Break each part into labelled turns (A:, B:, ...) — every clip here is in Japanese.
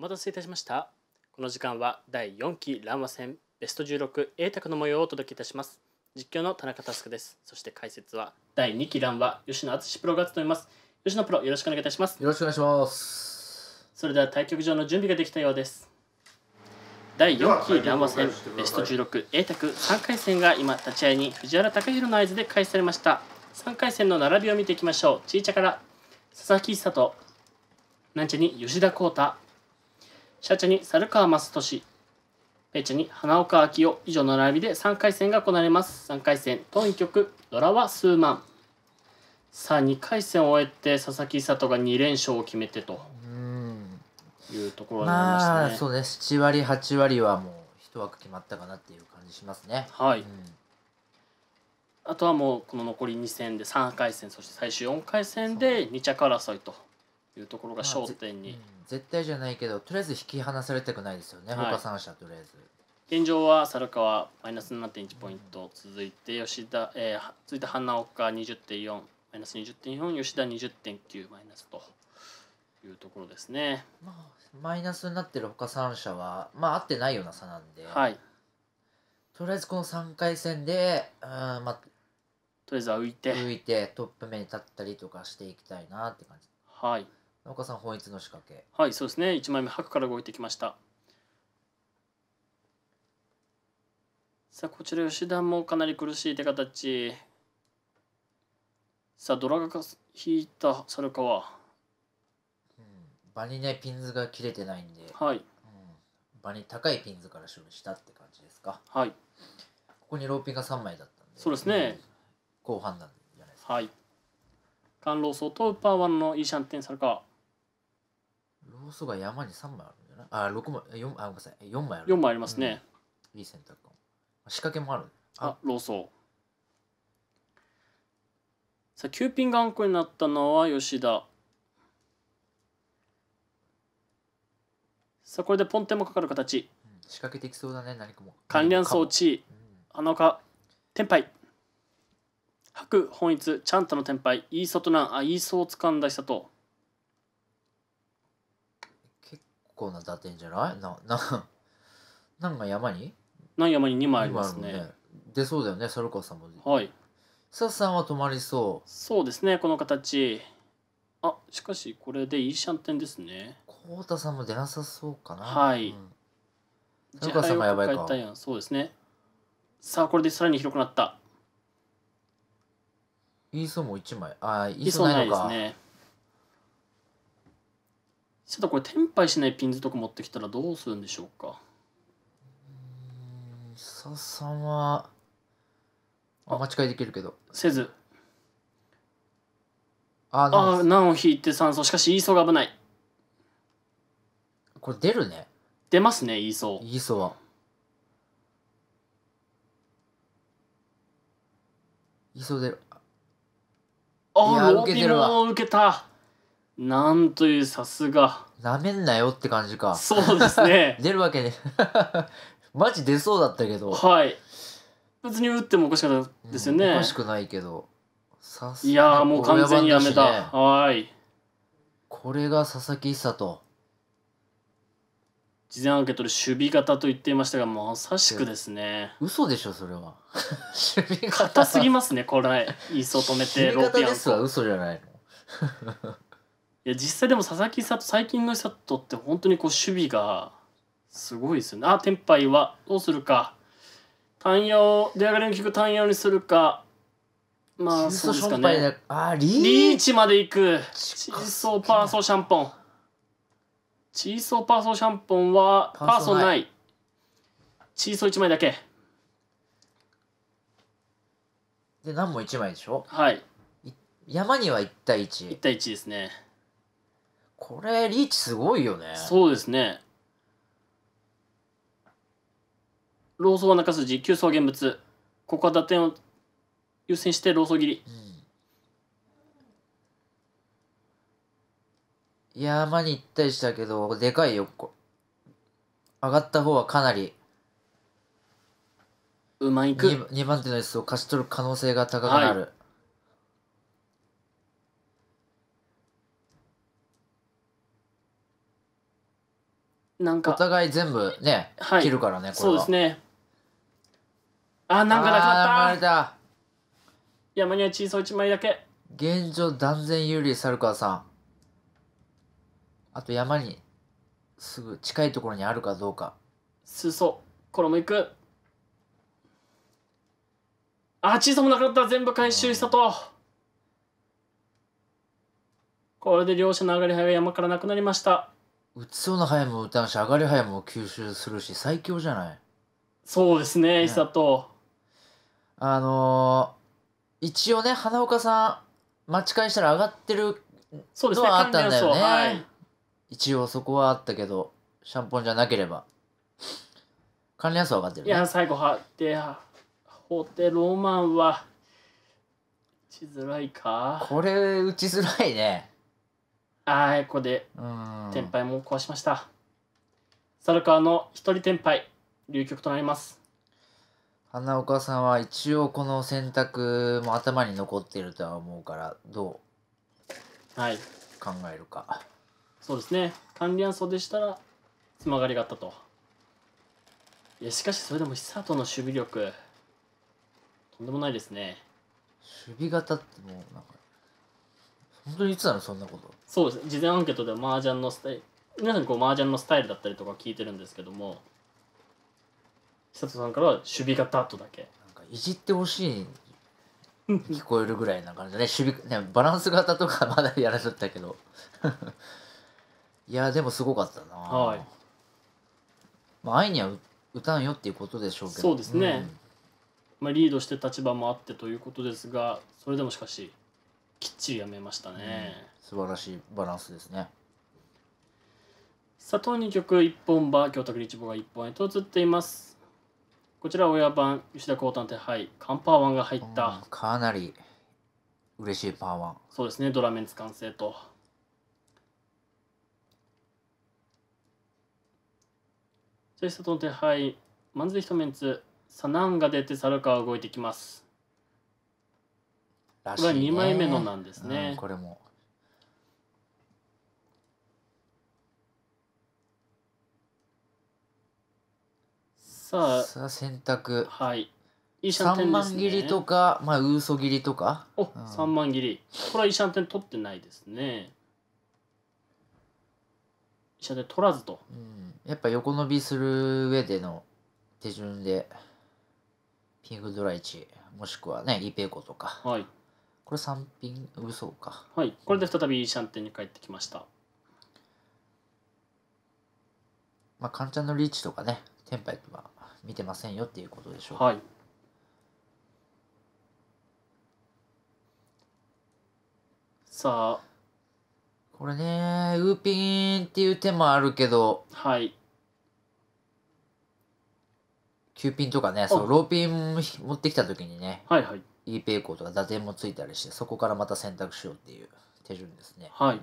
A: お待たせいたしましたこの時間は第4期乱和戦ベスト 16A 卓の模様をお届けいたします実況の田中佑ですそして解説は第2期乱和吉野敦プロが務めます吉野プロよろしくお願いいたしますよろしくお願いしますそれでは対局場の準備ができたようです第4期乱和戦ベスト 16A 卓3回戦が今立ち合いに藤原貴弘の合図で開始されました3回戦の並びを見ていきましょうちいちゃから佐々木久となんちゃに吉田浩太社茶に猿川正俊、ペチャに花岡昭夫以上の並びで3回戦が行われます。3回戦、トン局、ドラは数万。さあ、2回戦を終えて佐々木里が2連勝を決めてというところになりましたね。まあ、そうね、
B: 7割、8割はもう
A: 一枠決まったかなっていう感じしますね。はい。うんあとはもうこの残り2戦で3回戦そして最終4回戦で2着争いというところが焦点に、まあうん、
B: 絶対じゃないけどとりあえず引き離されたくないですよね、はい、他3社
A: とりあえず現状は猿川マイナス7.1ポイント、うん、続いて吉田、えー、続いて花岡20.4マイナス20.4吉田20.9マイナスというところですね、ま
B: あ、マイナスになってる他3社はまあ合ってないような差なんで、はい、とりあえずこの3回戦でうんまあとりあえずは浮いて浮いてトップ目に立
A: ったりとかしていき
B: たいなって感じはい家さん本一の仕掛け
A: はいそうですね1枚目白から動いてきましたさあこちら吉田もかなり苦しい手形さあドラが引いた猿川、
B: うん、場にねピンズが切れてないんで、はい、うん、場に高いピンズから処理したって感じですかはいここにローピンが3枚だった
A: んでそうですね、うん、後半なんじゃないですかはい関老層とウッパーワンのいいシャンテン猿川
B: ローソが山に3枚あるんだよなあ、六枚、四あ、ごめんなさい、4枚ある。4枚ありますね。うん、いい選択かも。
A: 仕掛けもある。あ、ローソさあ、9ピンがあんこになったのは吉田。さあ、これでポンテもかかる形。う
B: ん、仕掛けてきそうだね、何かも。
A: 関連装置、花岡、天杯。白、本一、ちゃんとの天杯、いい外なん、あ、いいそうつかんだ人と。
B: 構な打点じゃないな ななんか山に何山に2枚ありますねね
A: 出そうだよね猿川さんもはいさんは止まりそうそうですねこの形あしかしこれでいいシャンテンですね
B: 浩太さんも出なさそうかなは
A: いうさんがやばいかそうですねさあこれでさらに広くなった
B: イーソも1枚あイーソないのかですね
A: ちょっとこれ転廃しないピンズとか持ってきたらどうするんでしょうか
B: ささんはあ間違いできるけどせ
A: ずああ難を引いて3層しかしイーソーが危ないこれ出るね出ますねイーソーイーソーはイーソー出るああローピンも受けたなんというさすが。
B: なめんなよって感じか。そう
A: ですね。出るわけね。
B: マジ出そうだったけど。は
A: い。別に打ってもおかしくないですよね。うん、おかしくないけど。さすいやもう完全にやめた。ね、はい。
B: これが佐々木久と。
A: 事前アンケートで守備型と言っていましたがまさしくですね嘘
B: でしょそれは
A: 守備型硬すぎますねこれ磯止めてローピアンと嘘じゃないのいや実際でも佐々木里最近の里って本当にこう守備がすごいですよねあ天敗はどうするか単葉出上がりのキく単葉にするかまあそうですかね
B: あリリー
A: チまでいくチーソーパーソーシャンポンチーソーパーソーシャンポンはパーソーないチーソー1枚だけ
B: で何も1枚でしょはい山
A: には1対11対1ですねこれリーチすごいよねそうですね老僧中筋急走現物ここは打点を優先して老僧切り、
B: うん、山に行ったりしたけどでかいよこ上がった方はかなりうまいく 2, 2番手のやつを勝ち取る可能性が高くなる、はいなんかお互い全部ね、はい、切るからねこれそうですねあなんかなかっ
A: た山には小さい1枚だけ現
B: 状断然有利猿川さんあと山にすぐ近いところにあるかどうか
A: 裾これもいくあー小さもなかった全部回収したと、うん、これで両者の上がり早い山からなくなりました
B: 打ちそうな早も打たんし上がり早も吸収するし最強じゃない
A: そうですね、ね久
B: と。あのー、一応ね花岡さん待ち返したら上がってるのはあったんだよね、ねはい、一応そこはあったけどシャンポンじゃなければ関連数は上がってる、ね、いや
A: 最後はで法廷ローマンは打ちづらいかこれ打ちづらいねあーここで天敗も壊しました猿川の一人天敗流局となります
B: 花岡さんは一応この選択も頭に残ってるとは思うからど
A: うはい考えるか、はい、そうですね管理案層でしたらつながりがあったといやしかしそれでも久渡の守備力とんでもないですね
B: 守備型ってもうなんか本当に言ってたのそんなこと
A: そうです事前アンケートで麻雀のスタイル皆さんにこう麻雀のスタイルだったりとか聞いてるんですけども久里さんからは守備型とだけな
B: んかいじってほしい聞こえるぐらいな感じでね 守備ねバランス型とかまだやられちゃったけど いやでもすごかったなはいまあ愛には歌うよっていうことでしょうけどそうですね、
A: うん、まあ、リードして立場もあってということですがそれでもしかしきっちりやめましたね、うん、
B: 素晴らしいバランスですね
A: さあ当2曲一本場京都リチボが一本へと移っていますこちら親番吉田鋼太の手配カンパーワンが入った、うん、
B: かなり嬉しいパーワン
A: そうですねドラメンツ完成とそして外の手配マンズリヒトメンツサナが出て猿川動いてきますらしい、ね、これは2枚目のなんですね、うん、これ
B: もさあさあ選択はい
A: イシね、万切りと
B: かまあウーソ切りとか
A: お、うん、万切りこれはイシャン取ってないですねイシャ取らずと、
B: うん、やっぱ横伸びする上での手順でピンクドライチもしくはねイペコとか、はい、これ三品うそうか
A: はいこれで再びシャンテンに帰ってきました、
B: まあゃんのリーチとかねテンパイとは
A: 見てませんよっていうことでしょうはいさあ
B: これねウーピンっていう手もあるけどはい9ピンとかねそのローピン持ってきた時にねはいはい e ペエコーとか座禅もついたりしてそこからまた選択しようっていう手順ですねはい、うん、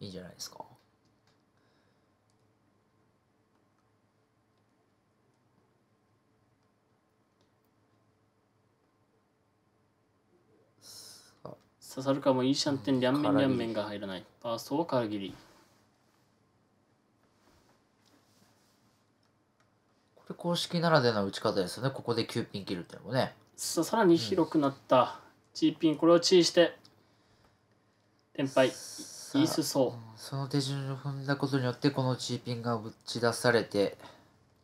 B: いいんじゃないですか
A: 刺さるかもいいシャンテン、両面両面が入らない。パーストをからぎり。
B: これ公式ならではの打ち方ですよね。ここで9ピン切るっていうのもね。
A: さらに広くなった G ピンこれを注意して天敗イースソー
B: その手順を踏んだことによってこの G ピンが打ち出されて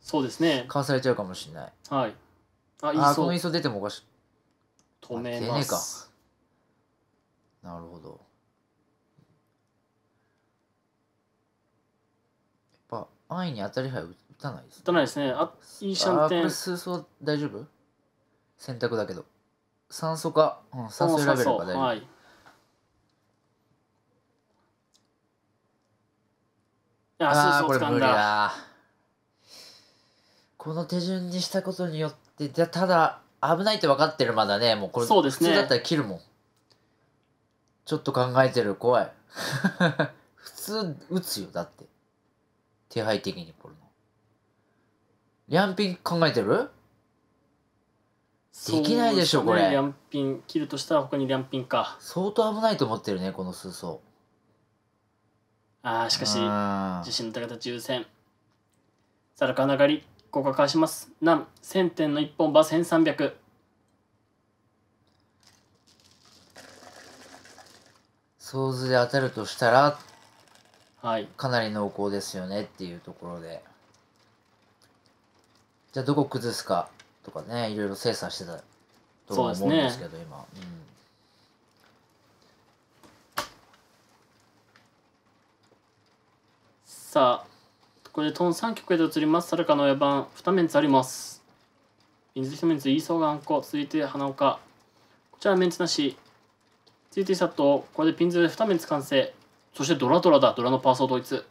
A: そうですね
B: かわされちゃうかもしれない
A: はいあイーソこのイーソ出てもおかしい止めますね
B: えかなるほどやっぱ安易に当たり牌打たないですね打たないですねあいいシャンテンこれ数層大丈夫選択だけど酸素か、うん、酸素選べルか大丈夫、はい、ああこれ無理だこの手順にしたことによってただ危ないって分かってるまだねもうこれ普通だったら切るもんちょっと考えてる怖い 普通打つよだって手配的にこれのリャンピン考えてる
A: できないでしょこれ両品切るとしたら他に両品か相当危ないと思ってるねこの数層ああしかし自身の高田抽選さらかながりここがかわしますなん千点の一本馬1300
B: 想像で当たるとしたらはいかなり濃厚ですよねっていうところでじゃあどこ崩すかとかねいろいろ精査してたと思うんですけど、ね、今、うん、
A: さあこれでトーン3曲へと移りますさるかの野蛮2メンツあります水一メンツイーソーがんこ続いて花岡こちらメンツなし続いて佐藤これでピンズで2メンツ完成そしてドラドラだドラのパーソーイツ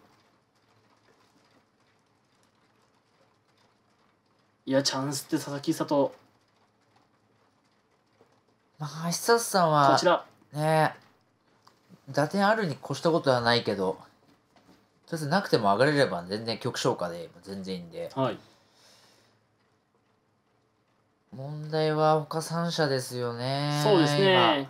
A: いやチャンスって佐々木里
B: まあ久さんはこちらね打点あるに越したことはないけどとりあえずなくても上がれれば全然曲消化で全然いいんで、はい、問題は他三者ですよねそうですね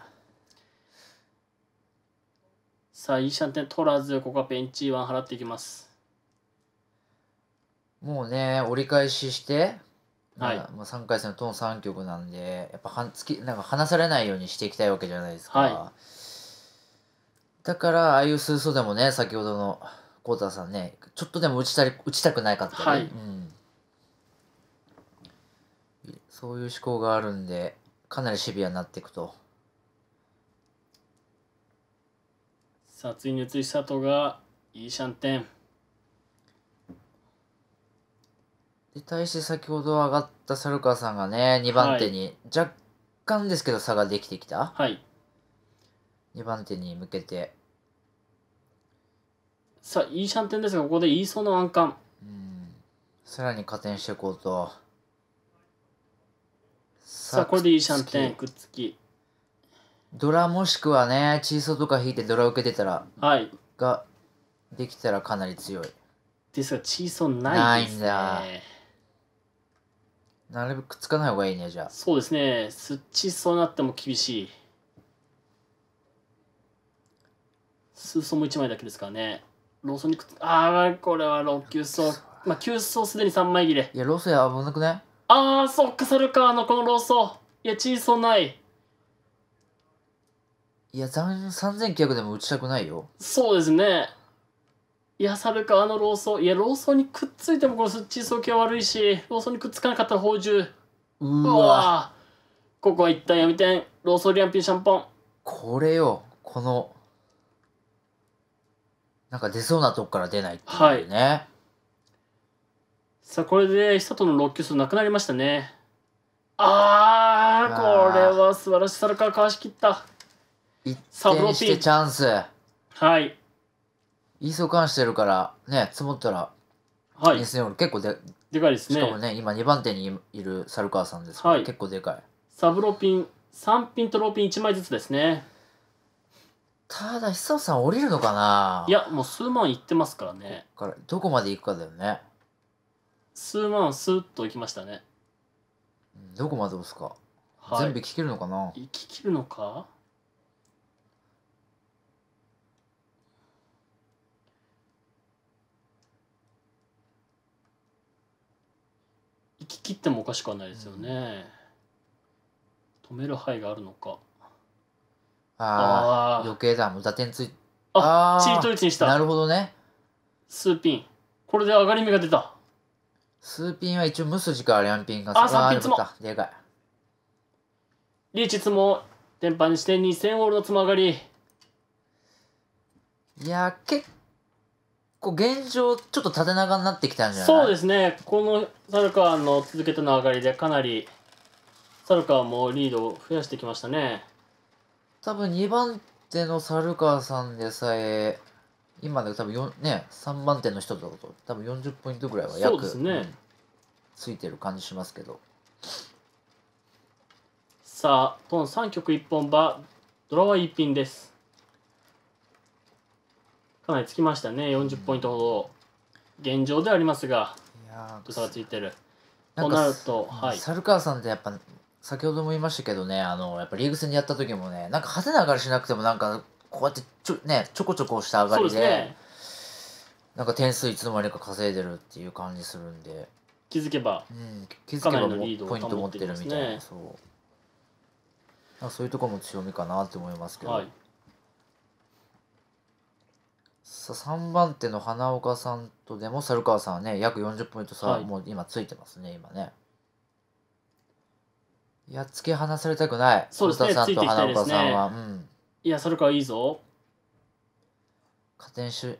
A: さあいいシャン点取らずここはペンチ1払っていきます
B: もうね折り返しして
A: はいまあ、3
B: 回戦のトン3局なんでやっぱはつきなんか離されないようにしていきたいわけじゃないですか、はい、だからああいう数素でもね先ほどの浩太さんねちょっとでも打ちたり打ちたくないかったり、はい、うん、そういう思考があるんでかなりシビアになっていくと。
A: さあついに移り佐藤がいいシャンテン
B: で、対して先ほど上がった猿川さんがね、2番手に、若干ですけど差ができてきた。はい。
A: 2番手に向けて。さあ、いいシャンテンですが、ここでイーソの暗冠。うん。
B: さらに加点していこうと。さあ、これでいいシャンテン、くっつき。ドラもしくはね、チーソーとか引いてドラ受けてたら、はい。が、できたらかなり強い。
A: ですが、チーソないですね。ないんだ。なるべくくっつかない方がいいねじゃあそうですねすっちそうなっても厳しい数層も1枚だけですからねローソンにくっつああこれは6級層まあ9層すでに3枚切れいやローソンや危なくないああそっかそれかあのこのローソンいや小さないい
B: や3900でも打ちたくないよ
A: そうですね癒されるか、あの老僧。いや、老僧にくっついてもこのスッチー早期は悪いし、老僧にくっつかなかったら宝珠。うわここは一旦やめてん。老僧リアンピンシャンポン。これよ、この、なんか
B: 出そうなとこから出ないって
A: いうね。はい、さあ、これで久との6球数なくなりましたね。あー、これは素晴らしい。るかかわしきった。
B: 一転してチャンス。はい。イー関してるからね積もったらはい結構ででかいですねしかもね今2番手にいる猿川
A: さんですから、はい結構でかいサブロピン3ピンとロピン1枚ずつですねただ久さん降りるのかないやもう数万いってますからねからどこまで行くかだよね数万スーッといきましたね
B: うんどこまで押すか、はい全部聞けるのかな行き
A: きるのか行き切ってもおかしくはないですよね、うん、止める範囲があるのかああ余
B: 計だ無駄点つい
A: ああチート率にしたなるほどねスーピンこれで上がり目が出たスーピンは一応無筋から両ピンがあ3ピンつもでかいリーチつも天板にして2000ウールのつま上がりいや結こう現状
B: ちょっと縦長になってきたんじゃないそう
A: ですねこのサルカーの続けての上がりでかなりサルカーもリードを増やしてきましたね
B: 多分2番手のサルカーさんでさえ今で多分ね3番手の人だ
A: と多分40ポイントぐらいは約そうですね、うん、
B: ついてる感じしますけど
A: さあトン3曲1本場ドラは1品ですつきましたね40ポイントほど現状ではありますが差がついてるとなると、はい、猿川
B: さんってやっぱ先ほども言いましたけどねあのやっぱリーグ戦でやった時もねなんか派手な上がりしなくてもなんかこうやってちょ,、ね、ちょこちょこした上がりで、ね、なんか点数いつの間にか稼いでるっていう感じするんで気づけば、うん、気づけばポイント持ってるみたいな、ね、そうそういうところも強みかなって思いますけど。はいさ3番手の花岡さんとでも猿川さんはね約40ポイント差、はい、もう今ついてますね今ねやっつけ離されたくないそうですねさんと花岡さんは、ね、う
A: んいや猿川いいぞ加点し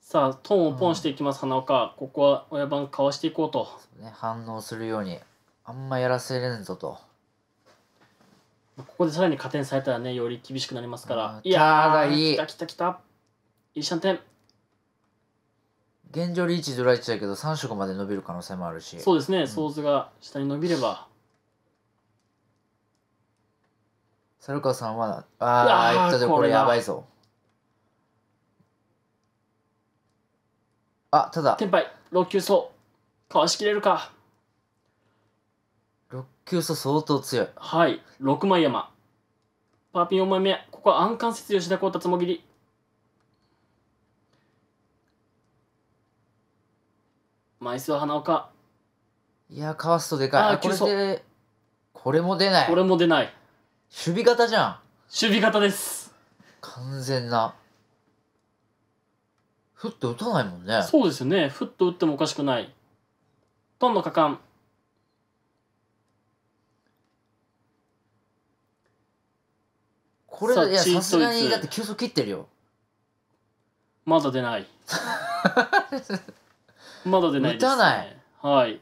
A: さあトーンをポンしていきます、うん、花岡ここは親番かわしていこうとね、反応するようにあんまやらせれんぞとここでさらに加点されたらねより厳しくなりますからいやーだいいきたきたきたイシャンテン
B: 現状リーチドライチだけど3色まで伸びる可能性もあるしそうです
A: ね、うん、ソーズが下に伸びれば
B: 猿川さんはああいったでこれやばいぞ
A: あただ天敗6球かわしきれるか6球層相当強いはい6枚山パーピン4枚目ここは安関節吉田幸太つもぎり枚数は花岡
B: いやかわすとでかいあこれでこれも出ないこれも出ない備
A: 型じゃん守備型です完全なふっと打たないもんねそうですよねふっと打ってもおかしくないトンの果敢これさいやさすがにだって急速切ってるよまだ出ない まだ出ないです、ね、打たないはい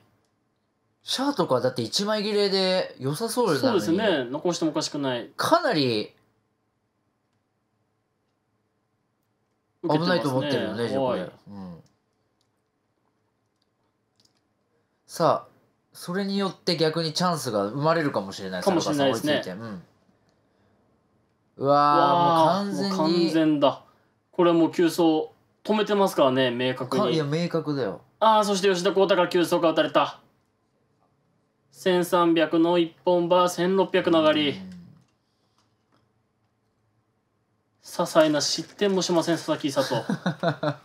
A: シャアとかだって1枚切れで良さそうそうですね残してもおかしくないかなり危ないと思ってるよねねこれ、うん、
B: さあそれによって逆にチャンスが生まれるかもしれないかもしれないですね、うん、
A: うわもう完全に完全だこれはもう急走止めてますからね明確にいや
B: 明確だよ
A: ああ、そして吉田幸太が急走打たれた。1300の一本馬、1600の上がり。些細な失点もしません、佐々木里。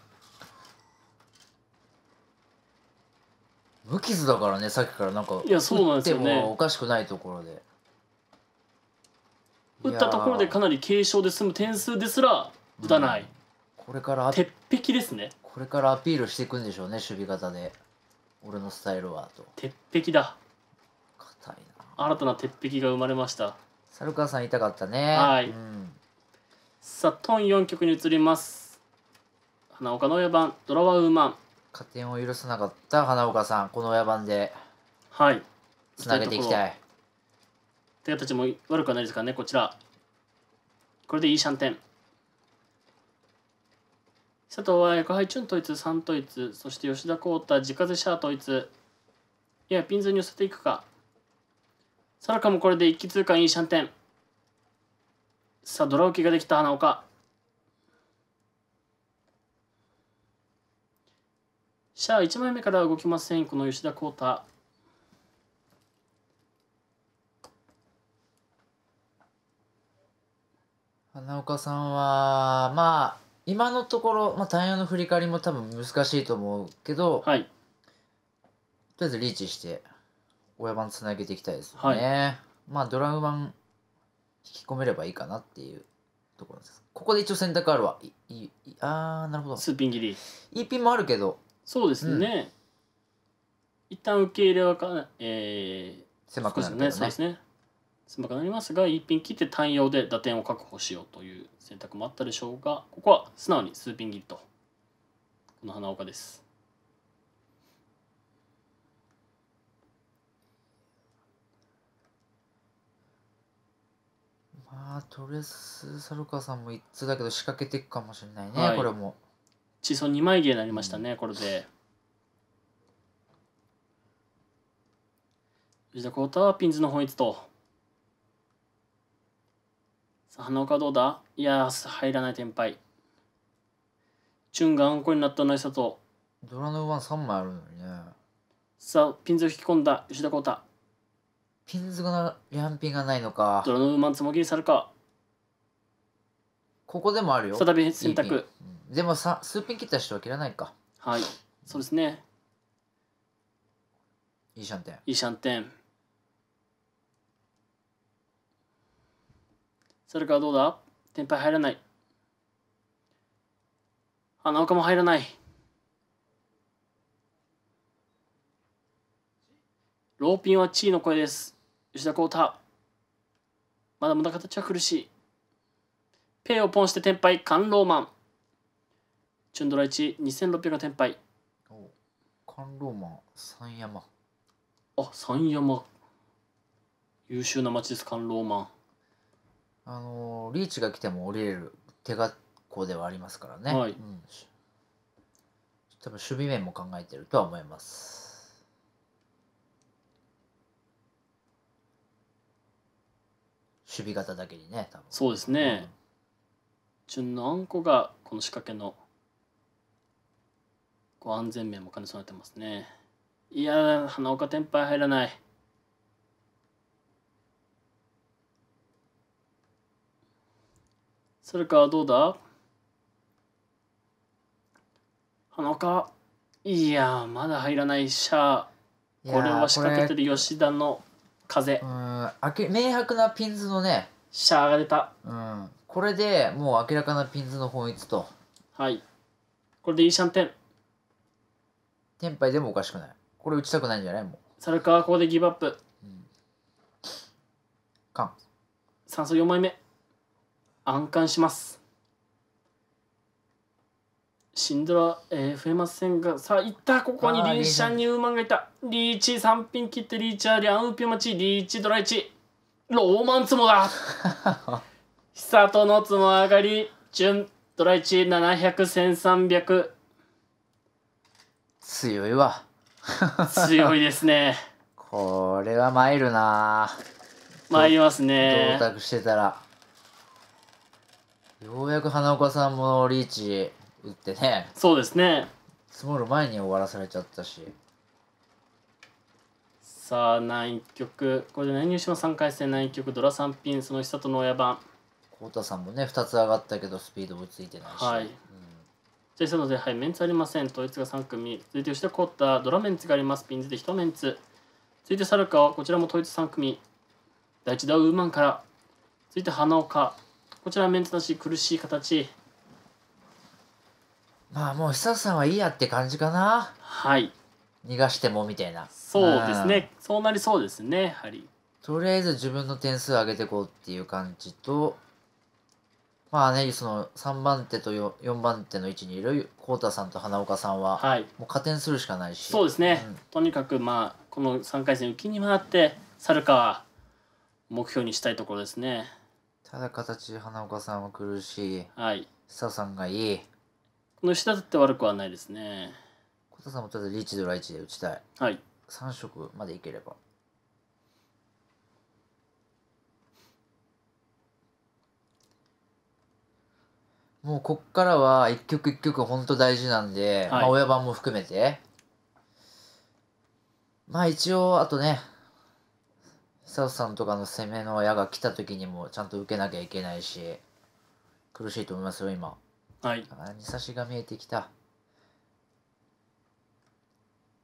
B: 無傷だからね、さっきからなんか、いや、そうなんですよね。おかしくないところで。
A: 打ったところでかなり軽傷で済む点数ですら打たない。うんこれから鉄壁ですね
B: これからアピールしていくんでしょうね守備型で俺のスタイルはと鉄壁だ
A: 硬いな新たな鉄壁が生まれました
B: 猿川さん痛かったねはい、う
A: ん、さあトン4曲に移ります花岡の親番ドラワウーマン
B: 加点を許さなかった花岡さんこの親番ではいつなげていきたいい
A: 手形も悪くはないですからねこちらこれでいいシャンテン佐藤は横配チュントイツ、サンそして吉田浩太、自風シャートイツ。いや、ピンズに寄せていくか。さらかもこれで一気通過インシャンテン。さあ、ドラウキができた花岡。シャア1枚目から動きません、この吉田浩太。花
B: 岡さんは、まあ、今のところ、まあ、単の振り返りも多分難しいと思うけど、はい、とりあえずリーチして親番つなげていきたいですね、はい、まあドラム版引き込めればいいかなっていうところですここで一応選択あるわいいあーなるほどスーピン切りいいピンもあるけど
A: そうですね、うん、一旦受け入れはか、えー、
B: 狭くなるけどねねそう
A: ですね狭くなりますが一品切って単用で打点を確保しようという選択もあったでしょうがここは素直に数ピン切りとこの花岡です。
B: まあとりあえず猿川さんも一通だけど仕掛けていくかもしれないね、はい、これ
A: も。地層2枚切れになりましたね、うん、これで。藤田コータはピンズの本一とさあ、花岡どうだいや入らない天敗。チュンがあんこになったのいさと。ドラの番3枚あるのにね。さあ、ピンズを引き込んだ吉田浩太。
B: ピンズがな、リャンピンがないのか。ドラ
A: の番つもぎにさるか。こ
B: こでもあるよ。再び選択。いいうん、でもさ、数ピン切った人は切らないか。
A: はい、そうですね。いいシャンテン。いいシャンテン。それからどうだ天敗入らない。花岡も入らない。ローピンは地位の声です。吉田幸太。まだまだ形は苦しい。ペイをポンして天敗、カンローマン。チュンドラ1、2600の天敗。カンローマン、三山。あ、三山。優秀な町です、カンローマン。
B: あのリーチが来ても降りれる手がこうではありますからね、はいうん、多分守備面も考えてるとは思います。守備型だけにね
A: 多分そうですね、うん、純のあんこがこの仕掛けのこう安全面も兼ね備えてますねいや花岡天敗入らないそれからどうだ花いやまだ入らないシャアこれは仕掛けてる吉田の風うん
B: 明白なピンズのねシャアが出たうんこれでもう明らかなピンズの本一とはいこれでいいシャンテンテンパイでもおかしくないこれ打ちたくないんじゃないもう
A: 猿川ここでギブアップ、うん、かん4枚目暗観しますシンドラ、えー、増えませんがさあいったここにリーシャンにウーマンがいたリーチ3ン切ってリーチありアンウピョマチリーチドライローマンツモだ 久里のツモ上がり順ドライチ7 0 0 1 3 0 0
B: 強いわ強いですね これは参るな
A: 参りますね到
B: 着してたらようやく花岡さんもリーチ打ってねそうですね積もる前に終わらされちゃったし
A: さあ南曲これで何入試の3回戦南曲ドラ3ピンその久との親番
B: 浩太さんもね2つ上がったけどスピード追いついてないしはい、
A: うん、じゃあ久野前敗メンツありません統一が3組続いて吉田浩太ドラメンツがありますピンズで1メンツ続いて猿川こちらも統一3組第1打ウーマンから続いて花岡こちらメンテなし苦しい形。
B: まあもう久さんはいいやって感じか
A: な。はい。逃がしてもみたいな。そうですね。そうなりそうですね、やはり。
B: とりあえず自分の点数上げてこうっていう感じと、まあね、その3番手と4番手の位置にいる浩太さんと花岡さんは、はい、もう加点するしかないしそう
A: ですね、うん、とにかく、まあ、この3回戦浮きに回って猿川目標にしたいところですね。
B: ただ形花岡さんは苦しいはい久
A: さんがいいこの下だって悪くはないですね
B: 琴さんもただリーチドライチで打ちたいはい3色までいければもうこっからは一曲一曲ほんと大事なんで、はいまあ、親番も含めてまあ一応あとねサウさんとかの攻めの矢が来た時にもちゃんと受けなきゃいけないし
A: 苦しいと思いますよ今はいあ2差しが見えてきた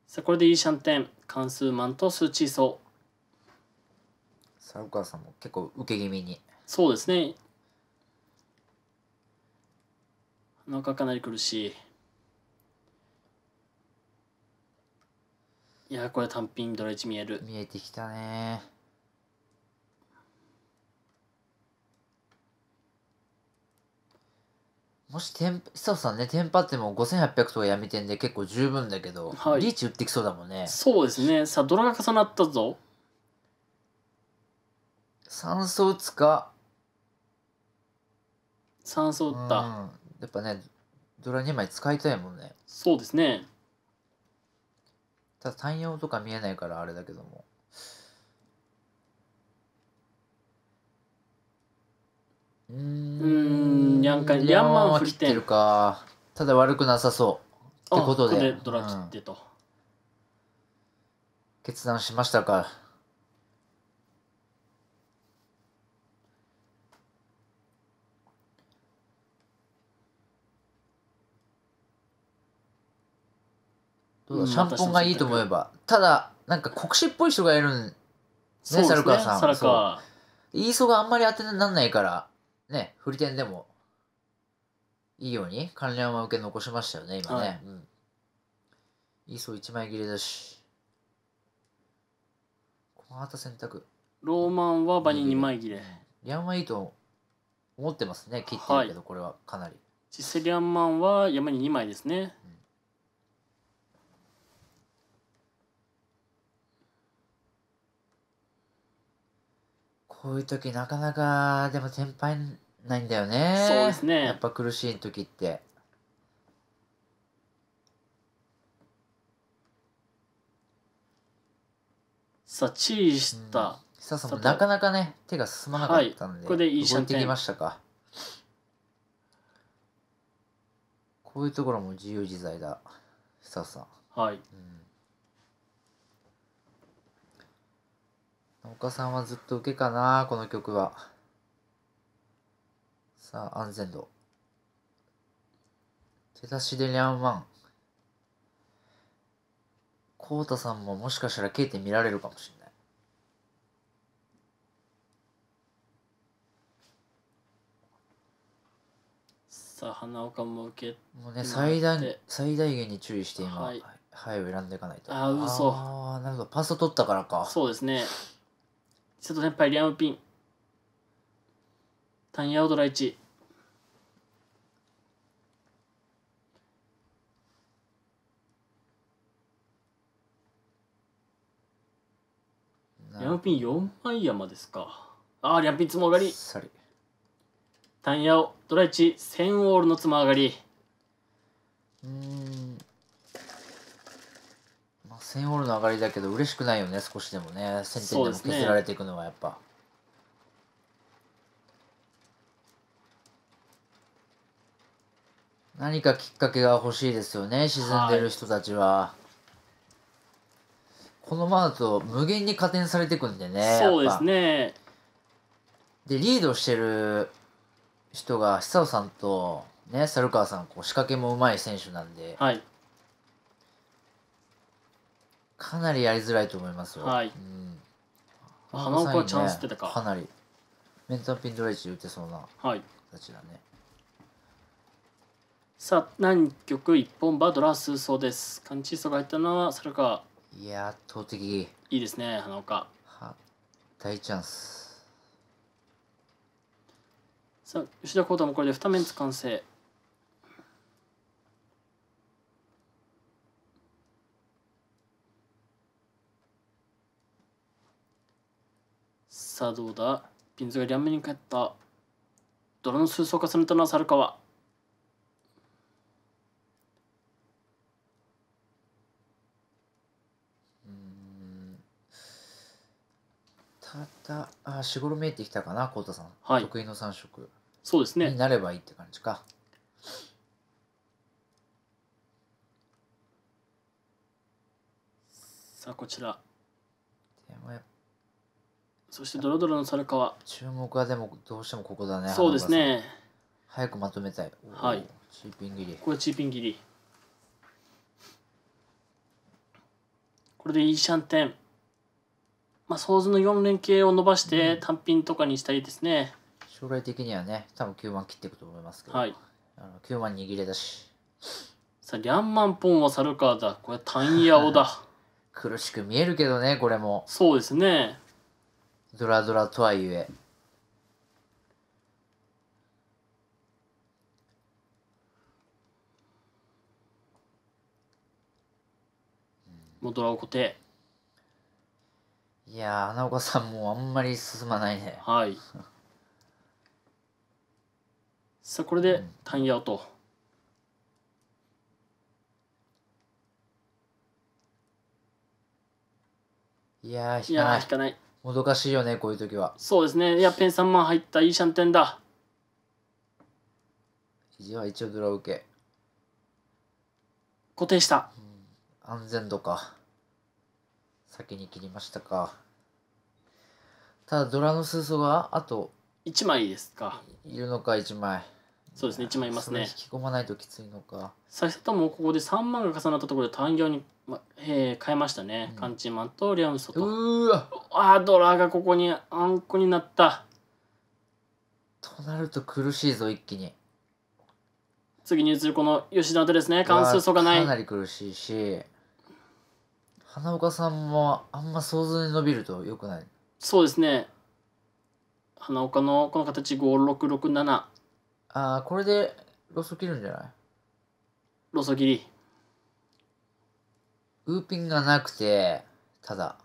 A: さあこれでいいシャンテン関数マンとスチーソー
B: サウカさんも結構受け気味に
A: そうですねなんかかなり苦しいいやこれ単品ドレッジ見える見えてきたね
B: もしテン久保さんねテンパっても5800とかやてんで結構十分だけど、はいリーチ打ってきそうだもん
A: ねそうです
B: ねさあ泥が重なったぞ酸素打つか
A: 酸素打った、や
B: っぱねドラ2枚使いたいもんねそうですねただ単葉とか見えないからあれだけどもうん
A: ヤンカンマて
B: るかただ悪くなさそ
A: うってことでドラ切ってと、うん、
B: 決断しましたか
A: どうだ、うん、シャンポンがいいと思えば
B: ただなんか国士っぽい人がいるんねね
A: 猿川さんそう
B: 言いそがあんまり当てになんないからね、振り点でも、いいように関連は受け残しましたよね、今ね。はい、うん。いいそう一枚切れだし。この後選択。
A: ローマンは場に2枚切れ。
B: リアンはいいと思ってますね、切
A: ってるけど、これはかなり。シスリアンマンは山に2枚ですね。うん
B: こういう時なかなかでも先輩ないんだよねそうですねやっぱ苦しい時ってさあチーした
A: 久さ、うん、なかなか
B: ね手が進まなかったんで、はい、ここでいい動いてきましたかこういうところも自由自在だ久さん
A: はい、うん
B: 岡さんはずっと受けかなこの曲はさあ安全度手出しでリャンワンコウタさんももしかしたら K 点見られるかもしれない
A: さあ花岡も受けもうね最大
B: 最大限に注意して今「はい」はい、を選んでいかないとああ嘘
A: ああなるほどパス取ったからかそうですね瀬戸先輩、リアムピン。タンヤオドラ1。リャンピン4枚山ですか。ああ、リャンピンつも上がり。サリ。タンヤオ、ドライチ、1000ウールのつも上がり。うん。
B: まあ、1000オールの上がりだけど嬉しくないよね少しでもね1000点でも削られていくのはやっぱ。何かきっかけが欲しいですよね沈んでる人たちは、はい、このままだと無限に加点されていくんでねそうですねでリードしてる人が久尾さんとね猿川さんこう仕掛けもうまい選手なんで、はい、かなりやりづらいと思いますよ。はい
A: うん、花岡チャンスってたかか
B: なり。メンタンピンドレッジ打てそうな
A: はい形だね。さあ何極一本バドラスそうですカンチーソが入ったのはそれか
B: いや、圧倒的。
A: いいですね花岡は
B: 大チャンス。
A: さあ吉田幸太もこれで2面つ完成さあどうだピンズが両面に帰った泥の数層化されたのは猿川
B: ただあしごろ見えてきたかな浩太さん、はい、得意の3色そうですねになればいいって感じか
A: さあこちらでもやっそしてドロドロの猿川
B: 注目はでもどうしてもここだねそうですね早くまとめ
A: たいはいチーピン切りこれチーピン切りこれでイーシャンテンまあ想像の4連携を伸ばして単品とかにしたいですね、
B: 将来的にはね多分9万切っていくと思
A: いますけど、はい、あの9万握れだしさあリャンポンは猿川だこれは単ヤオだ 苦しく見えるけどねこれもそうですね
B: ドラドラとはいえ
A: 元はおこて
B: いやー花岡さんもうあんまり進まないね
A: はいさあこれでタイヤと、うん、いやー引かないいや引かない
B: もどかしいよねこういう時は
A: そうですねいやペン3万入ったいいシャンテンだ
B: じゃあ一応ドラ受け固定した、うん、安全度か先に切りましたかただドラの裾があと
A: 1枚ですかいるのか1枚そうですね一枚いますね引き込まないときついのか最初ともここで3万が重なったところで単行に、まえー、変えましたね、うん、カンチマンとリアムソとうわあドラがここにあんこになった
B: となると苦しいぞ一気
A: に次に移るこの吉田とですね関数素がないかな
B: り苦しいし花岡さんもあんま想像に伸びるとよくない
A: そうですね花岡のこの形5667ああ、
B: これでロス切るんじゃ
A: ないロス切り。ウーピンがなくて、ただ。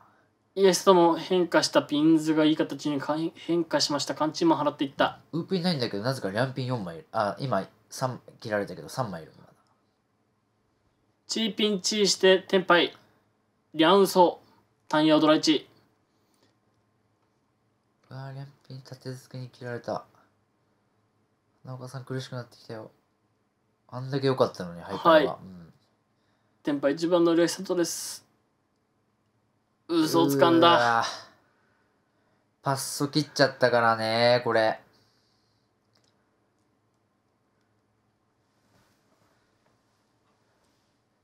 A: イエスとも変化したピンズがいい形にかん変化しました。勘違いも払っていった。
B: ウーピンないんだけど、なぜかリャンピン4枚あ、今3切
A: られたけど3枚いる。チーピンチーして、テンパイリャンウソ、単ヤオドライチ。
B: あー、リャンピン立てけに切られた。なおかさん苦しくなってきたよあんだけ良かったのに
A: 入ったのは、はいうん、天敗一番の良さとです嘘をつかんうだ
B: パッソ切っちゃったからねこれ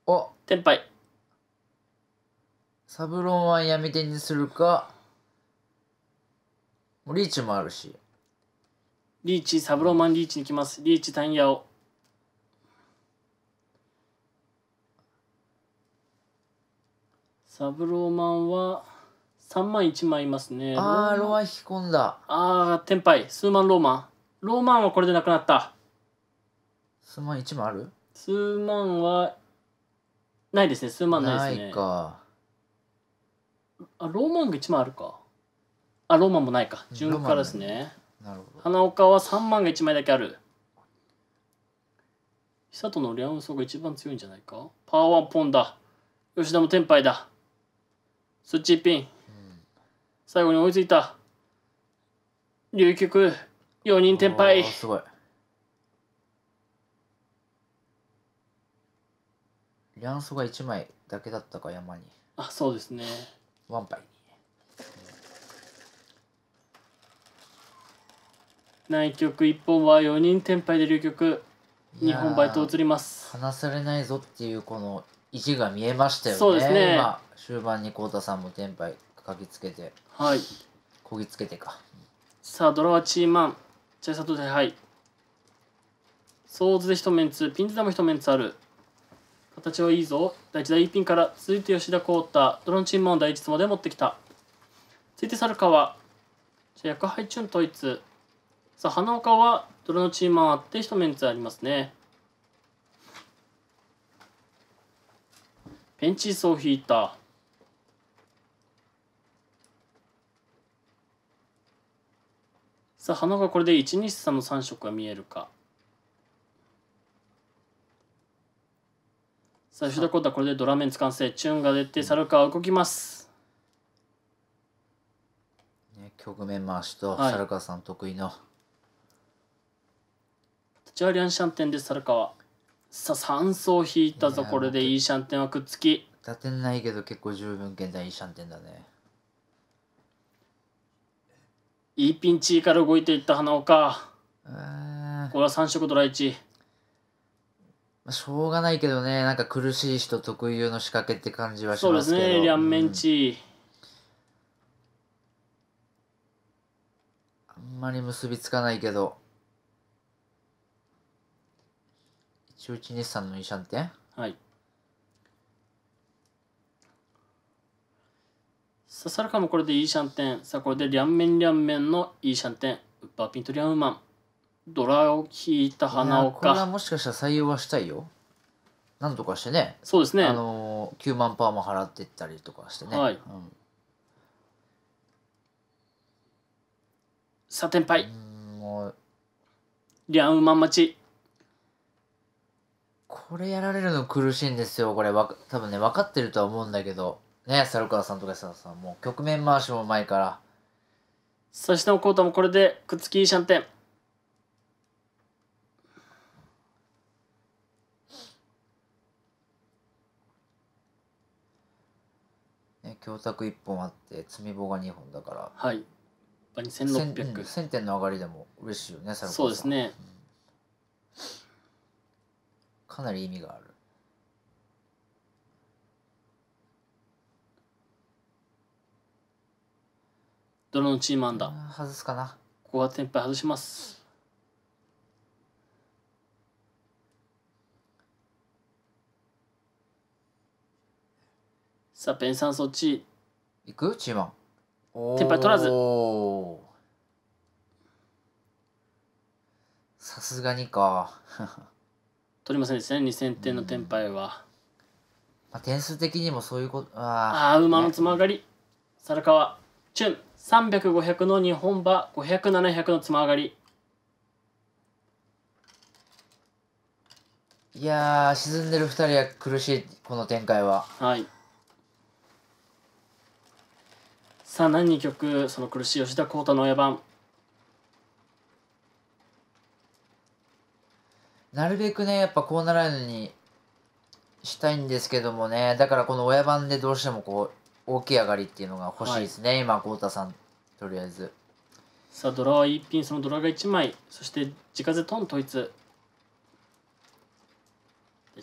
A: お天敗
B: サブロンは闇手にするかもうリーチもある
A: しリーチ、サブローマンリーチに来ます。リーチ、タンヤオ。サブローマンは3万1枚いますね。ああ、ロ
B: ア引き込んだ。
A: ああ、天敗。数万ローマン。ローマンはこれでなくなった。
B: 数万1枚ある
A: 数万はないですね。数万ないですね。ないか。あ、ローマンが1枚あるか。あ、ローマンもないか。順からですね。花岡は3万が1枚だけある久とのリャンウソが一番強いんじゃないかパワーワンポンだ吉田も天敗だスッチーピン、うん、最後に追いついた竜球4人天敗すごい
B: リャンソが1枚だけだったか山に
A: あそうですねワンパイ、内局一本は4人天敗で流局日本イと移ります
B: 話されないぞっていうこの意地が見えましたよねそうですね今終盤に浩太さんも天敗かぎつけてはいこぎつけてか
A: さあドラはチーマンチャイサト手配ソーズで一メンツピンズダも一メンツある形はいいぞ第1第1ピンから続いて吉田浩太ドロンチーマンを第1つまで持ってきた続いて猿川じゃあ薬配チュン統一さあ、花岡は泥のチームあって、一メンつありますね。ペンチースを引いた。さあ、花岡これで1、2、3の3色が見えるか。さあ、吉田コータこれでドラメンツ完成。チューンが出て、猿川動きます。
B: 局面回しと、はい、サルカさん得意の
A: じゃーリアンシャンテンで猿さあ3層引いたぞいこれでいいシャンテンはくっつき
B: 立てないけど結構十分現在いいシャンテンだね
A: いいピンチから動いていった花岡うんこれは3色ドライ
B: あしょうがないけどねなんか苦しい人特有の仕掛けって感じはしそうですね両面チうんあんまり結びつかないけど中日日産のイシャンテン
A: はいさあさるかもこれでいいシャンテンさあこれで両面両面のいいシャンテンウッパーピントリアーマンドラを引いた花岡これは
B: もしかしたら採用はしたいよなんとかしてねそうですねあのー、9万パーも払ってったりとかしてねはい、うん、
A: さあ天敗もうリャンウマン待ち
B: これやられるの苦しいんですよ、これ。わ多分ね、分かってるとは思うんだけど。ね、猿川さんとか川さん、もう局面回しもうまいから。
A: そしてコートもこれで、くっつきシャンテン。
B: ね、教託1本あって、積み棒が2本だから。はい。
A: 2 6 0 0
B: 1000点の上がりでも嬉しいよね、猿川さん。そうですね。うんかなり意味がある
A: どのチームなんだ外すかなここはテンパイ外しますさあペンさんそっち行くチーマンテンパイ取らずさすがにか取りませんでしたね2000点の天敗は、
B: まあ、点数的にもそういうことああ馬の
A: つまがり皿川チュン300500の日本馬500700のつまがり
B: いや沈んでる2人は苦しいこの展開は
A: はいさあ何に曲その苦しい吉田幸太の親番
B: なるべくね、やっぱこうならないようにしたいんですけどもね、だからこの親番でどうしてもこう、大きい上がりっていうのが欲しいですね、はい、今、豪太さん、
A: とりあえず。さあ、ドラは1品、そのドラが1枚、そして自家製トン統一。じ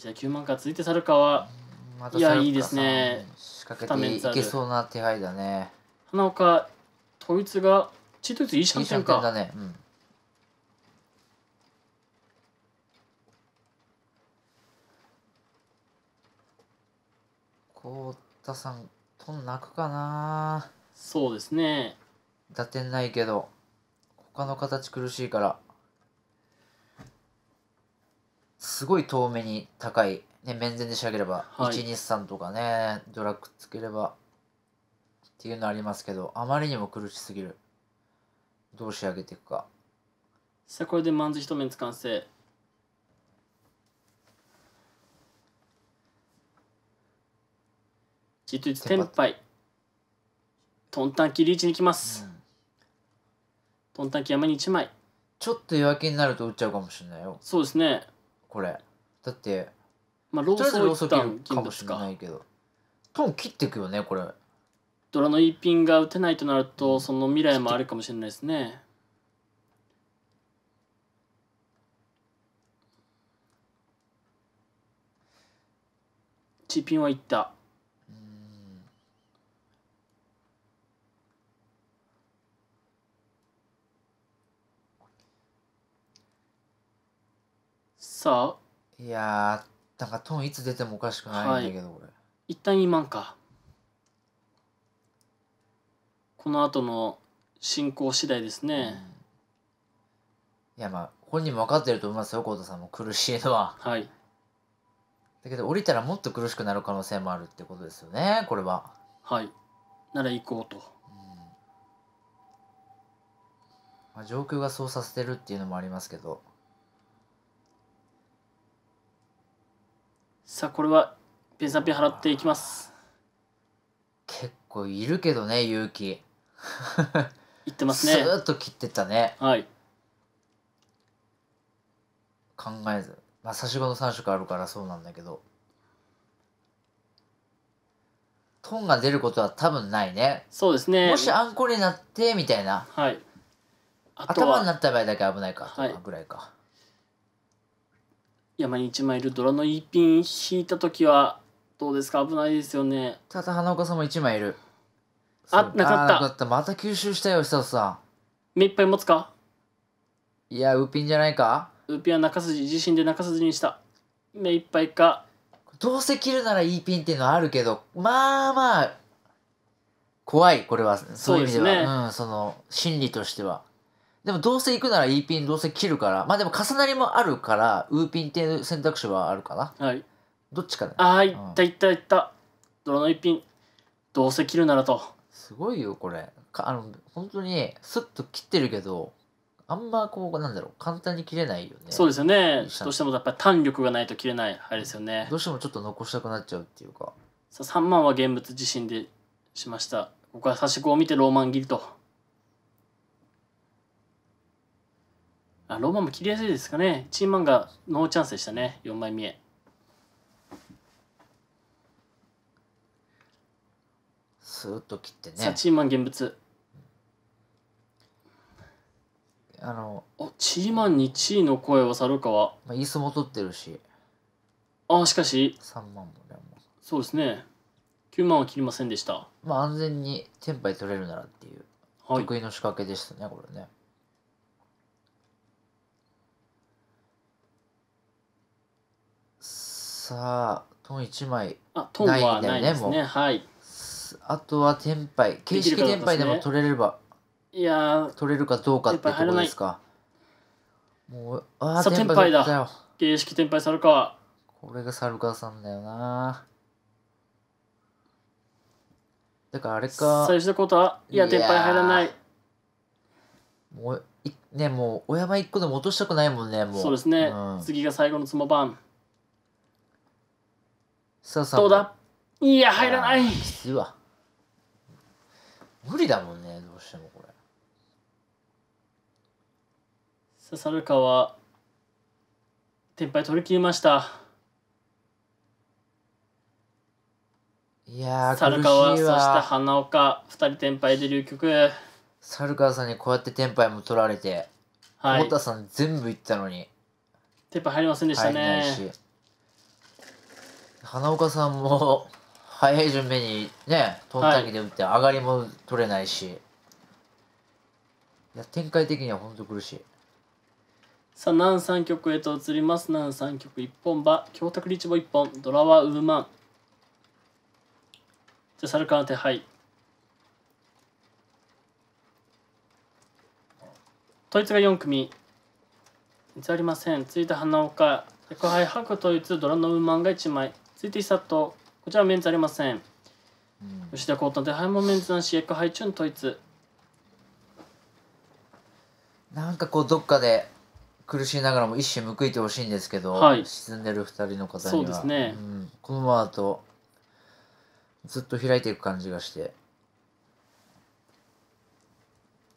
A: ゃあ9万か続いて猿川。ま、いや、いいですね。仕掛けていけそ
B: うな手配だね。
A: 花岡、統一が、チートイツいいシャンテンか。いいシャンンだね。うん
B: 浩太さんとん泣くかなそうですね打点ないけど他の形苦しいからすごい遠目に高い、ね、面前で仕上げれば、はい、123とかねドラッグつければっていうのありますけどあまりにも苦しすぎるどう仕上げていくか
A: さあこれでマンズ一目つ完成実2テ敗とんトン切りキリにきます、とん、トンタキ山に1枚ちょ
B: っと弱気になると打っちゃうかもしれないよ
A: そうですね
B: これだってまあローソンー旦かもしれないけど
A: トン切っていくよねこれドラのいいピンが打てないとなるとその未来もあるかもしれないですねチピンはいったさい
B: やーなんかトンいつ出てもおかしくないんだけど、これ
A: 一旦2んかこの後の進行次第ですね、
B: いやまあ本人も分かってると思いますよコーさんも苦しいのははいだけど降りたらもっと苦しくなる可能性もあるってことですよねこれは
A: はいなら行こうと
B: まあ、上況がそうさせてるっていうのもありますけど
A: さあこれはペンサンン払っていきます
B: 結構いるけどね勇気い ってますねスっッと切ってったねはい考えずまあ差し子の3色あるからそうなんだけどトンが出ることは多分ないねそうですねもしあんこになってみたいなはい頭になった場合だけ危ないか、
A: はい、ぐらいか山に1枚いるドラの一品引いた時はどうですか危ないですよね
B: ただ花岡さんも1枚いる
A: あなかったかっ
B: たまた吸収したよ
A: 久保さん目いっぱい持つかいやウーピンじゃないかウーピンは中筋自身で中筋にした目いっぱいかどうせ切るならいいピンっていうのはあるけどまあまあ
B: 怖いこれはそういう意味ではそでねうん、その心理としてはでもどうせ行くなら E ピンどうせ切るからまあでも重なりもあるからウーピンっていう選択肢はあるかなはいどっちかだ、ね、
A: ああいったいったいったどの一ン、どうせ切るならとすごいよこれかあの本当
B: にスッと切ってるけどあんまこうなんだろう簡単に切れないよねそうですよ
A: ねどうしてもやっぱり弾力がないと切れないあれですよね
B: どうしてもちょっと残したくなっちゃうっていうか
A: さあ3万は現物自身でしました僕は差し子を見てローマン切りとあ、ローマも切りやすいですかね。チーマンがノーチャンスでしたね。4枚見え。スーッと切ってね。さあ、チーマン現物。あの。お、チーマンにチーの声を猿川。まあ、いいも取ってるし。ああ、しかし。3万もね。そうですね。9万は切りませんでした。
B: まあ、安全にテンパイ取れるならってい
A: う。得意
B: の仕掛けでしたね、これね。さあトン1枚トンはないですねはいあとはテンパイ形式テンパイでも取れればいや取れるかどうかってところですか
A: もうああパイだ形式テンパイ猿川
B: これが猿川さんだよなだからあれか最初
A: のことはいやパイ入らない
B: もういねもうお山一個でも落としたくないもんねもうそうですね、う
A: ん、次が最後のつも番そうそうどうだいや入らないきついわ無理だもんねどうしてもこれさるかは天敗取り切りました
B: いやーサルカワそして
A: 花岡2人天敗で流局サ
B: ルカさんにこうやって天敗も取られて太、はい、田さん全部いったのに
A: 天敗入りませんでしたね
B: 花岡さんも 早い順目に
A: ねトンタキ
B: で打って上がりも取れないし、はい、いや展開的には本当苦しい
A: さあ南三局へと移ります南三局一本馬京卓立坊一本ドラはウーマンじゃあ猿川の手配統一が4組見つありません続いて花岡宅配白統一ドラのウーマンが1枚スイテサットこちらはメンツありません、うん、吉田でハイモメンツなし統一
B: なんかこうどっかで苦しいながらも一矢報いてほしいんですけど、はい、沈んでる2人の方にはそうですね、うん、このままだとずっと開いていく感じがしてっ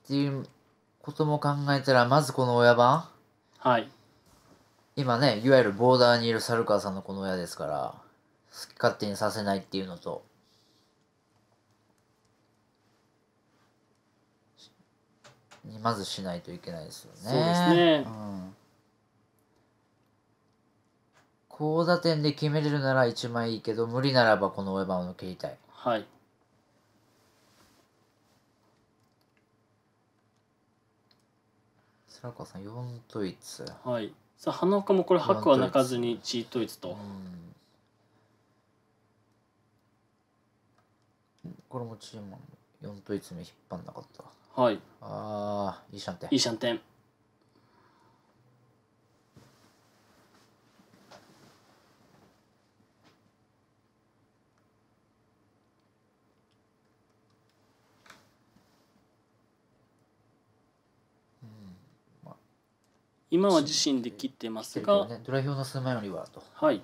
B: ていうことも考えたらまずこの親番はい今ねいわゆるボーダーにいる猿川さんのこの親ですから好き勝手にさせないっていうのと、にまずしないといけないですよね。そうですね。うん。高座点で決めれるなら一枚いいけど無理ならばこの親番を切りたい。はい。白川さん4
A: ドイツ。はい。さあ花岡もこれ白は泣かずにチートイツと。うん
B: これもチーム4と1目引っ張んなかっ
A: たはいああいいシャンテンいいシャンテンうん、まあ、今は自身で切ってますが、
B: ね、ドライ表の数枚よりはと
A: はい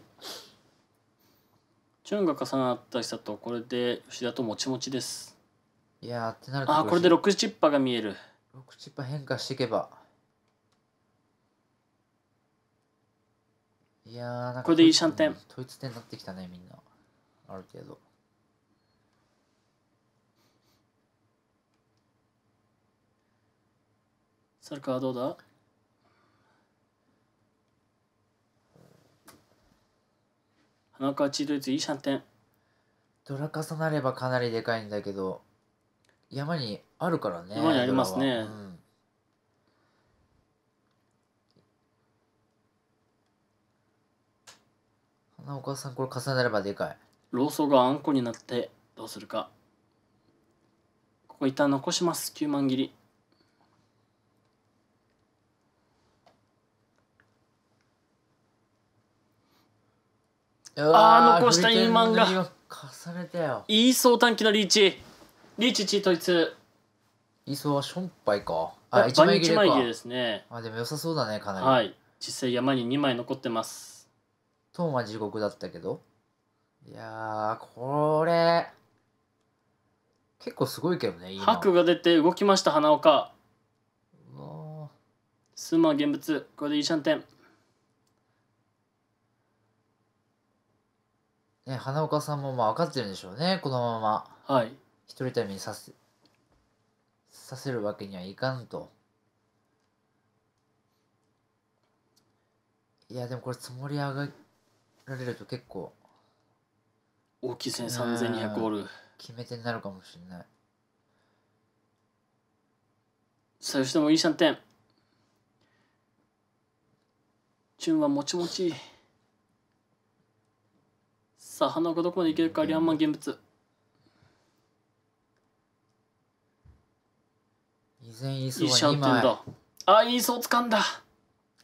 A: 順が重なった人とこれで吉田ともちもちです
B: いやってなるとあこれで
A: 6チッパが見える
B: 6チッパ変化していけばいやなんかこれでいいシャンテン統一点になってきたねみんなある程度
A: サルカはどうだ田チードイツいいテン
B: ドラ重なればかなりでかいんだけど山にあるからね山にありますね、うん、花岡さんこれ重なればでかい
A: ローソがあんこになってどうするかここ一旦残します9万切りああ残したいい漫画が。ねたよイーソー短期のリーチリーチチートイツイーソーはし
B: ょんぱいかあ一枚切れかです
A: ねあでも良さそうだねかなりはい実際山に2枚残ってますト
B: ーンは地獄だったけど
A: いや
B: これ結構すごいけどね
A: 白が出て動きました花岡うー数万現物これでいいシャンテン
B: ね、花岡さんもまあ分かってるんでしょうねこのままはい一人旅にさせさせるわけにはいかんといやでもこれ積もり上がられると結構大きい戦3200オール決め手になるかもしれない
A: さあ吉田もいいシャンテンチュンはもちもちさあ花岡どこまでいけるかリャンマン現物依然イースいいシャーイー掴んだ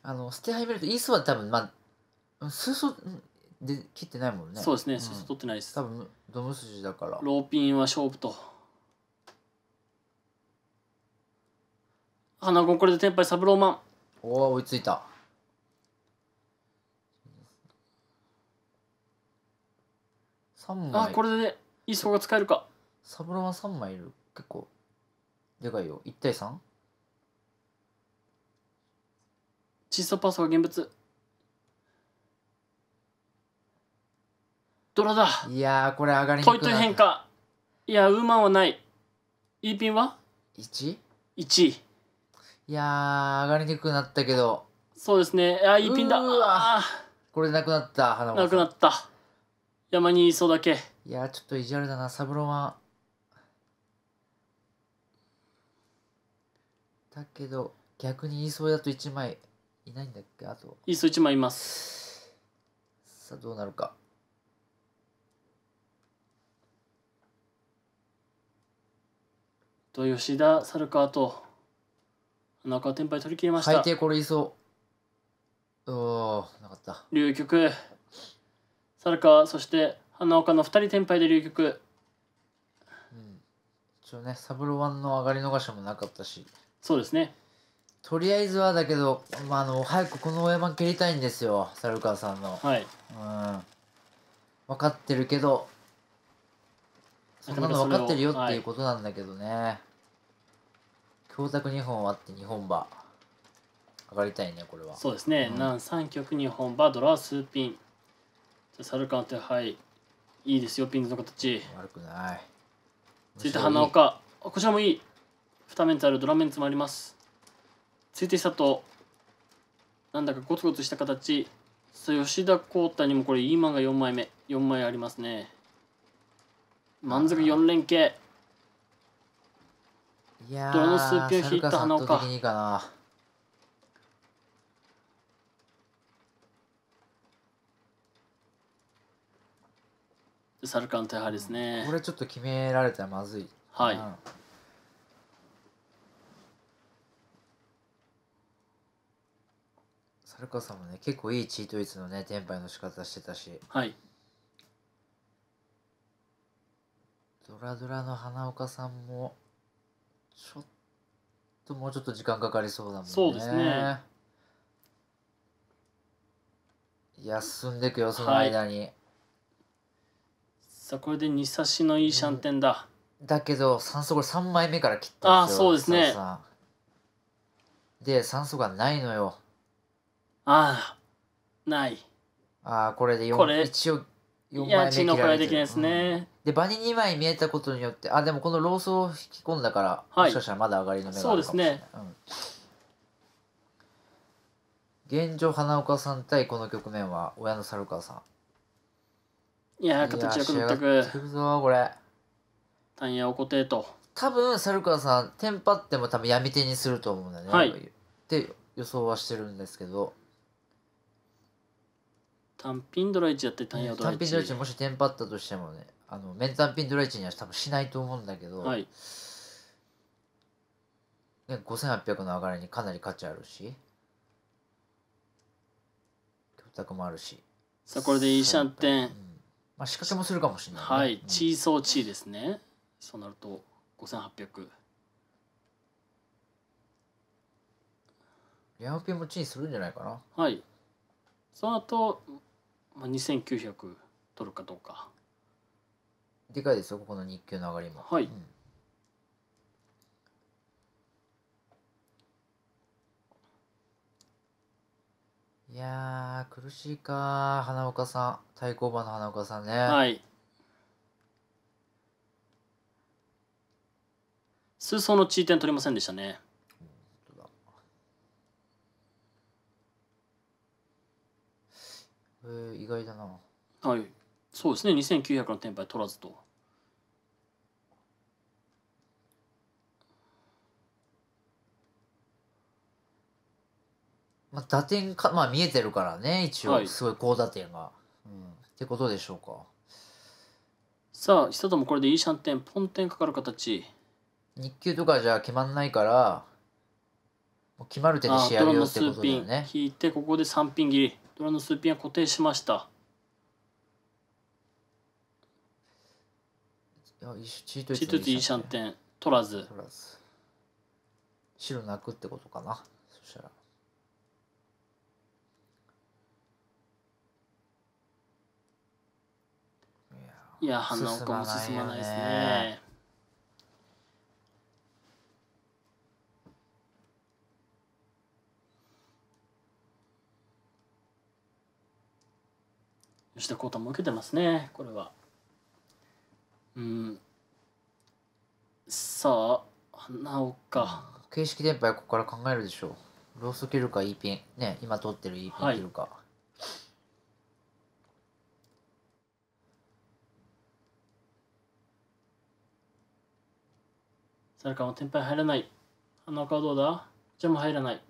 B: あのステハイベルッイーソは多分まあ数層で切ってないもんねそうですね、うん、
A: 取ってないです多分ドム筋だからローピンは勝負と花子これで天敗サブローマン
B: おお追いついた枚あこれでねいい層が使えるかサブロマ3枚いる結構でかいよ1対
A: 3? 窒素パスが現物ドラだいやこれ上がりにくトイトイ変化いやウーマンはないイーピンは 1?1 い
B: や上がりにくくなったけどそうですねあイーピンだこれでなくなった花もなく
A: なった山にいそうだけいやち
B: ょっと意地悪だな三郎はだけど逆に言いそうだと1枚いないんだっけあと
A: いそう1枚いますさあどうなるかと吉田猿川と中天敗取り切りました最低これいそうおおなかった流局猿川そして花岡の2人天敗で流局
B: 一応ね三郎ワンの上がり逃しもなかったしそうですねとりあえずはだけど、まあ、あの早くこの親番蹴りたいんですよ猿川さんのはいうん分かってるけどそんなの分かってるよっていうことなんだけどね、はい、強2本割って2本馬上がりたいねこれはそうです
A: ね、うん、南3局2本馬ドラはーピンサルカンってはいいいですよピンズの形悪くない続いて花岡あこちらもいい2メンツあるドラメンツもあります続いて佐藤なんだかゴツゴツした形さあ吉田浩太にもこれいいンが4枚目4枚ありますね満足4連携い
B: やドラのスープを引いた花岡いいか
A: なサルカンテ派ですね、これ
B: ちょっと決められたらまずいはい、うん、サルカさんもね結構いいチート率のねテンパイの仕方してたしはいドラドラの花岡さんもちょっともうちょっと時間かかりそうだもんねそうですね休んでくよその間
A: に、はいさあこれで2差しのいいシャンテンだ、
B: だけど酸素これ3枚目から切ったんですよあそうですねで酸素がないのよ
A: ああない
B: ああこれで4これ一応
A: 4枚目切られてるいやできないですね、
B: うん、で場に2枚見えたことによってあでもこのローソを引き込んだから、はい、もしかしたらまだ上がりの目があるかもしれないそうですね、うん現状花岡さん対この局面は親の猿川さん
A: いやー形よくなってくるぞこれタンヤお固定と
B: 多分猿川さんテンパっても多分闇
A: 手にすると思う
B: んだねはいって予想はしてるんですけど
A: 単品ドライチやってタンヤドライ単品ドライチ
B: もしテンパったとしてもねあのメンピンドライチには多分しないと思うんだけど、はいね、5800の上がりにかなり価値あるし供託もあるし
A: さあこれでいいシャンテン、うんまあ、仕掛けもするかもしれない、ね、はい、うん、チーソーチーですねそうなると5800
B: ヤマピンもチーするんじゃないかな
A: はいその後、まあ、2900取るかどうか
B: でかいですよここの日給の上がりもはい、うんいやー、苦しいか、花岡さん。対抗馬の花岡さんね。は
A: い。数走の地位点取りませんでしたね。え
B: ー、意外だな。
A: はい。そうですね、2900のテンパ取らずと。
B: まあ、打点か、まあ、見えてるからね、一応、すごい高打点が。うん、っ
A: てことでしょうか。さあ久ともこれでいいシャンテンポンテンかかる形日給とかじゃ決まんないから、
B: もう決まる手で試ド合ラをのってこ数とだピよン
A: ね。引いてここで3ピン切りドラの数ピンは固定しましたチートイチーーシャンテ取らず取らず
B: 白泣くってことかな。
A: そしたら。いや花岡も進まないですね吉田浩太も受けてますねこれはうんさあ花岡
B: 形式連敗ここから考えるでしょうロース切るか E ピンね今取ってる E ピン切るか、はい
A: サルカも天敗入らない。花岡はどうだこちらも入らない。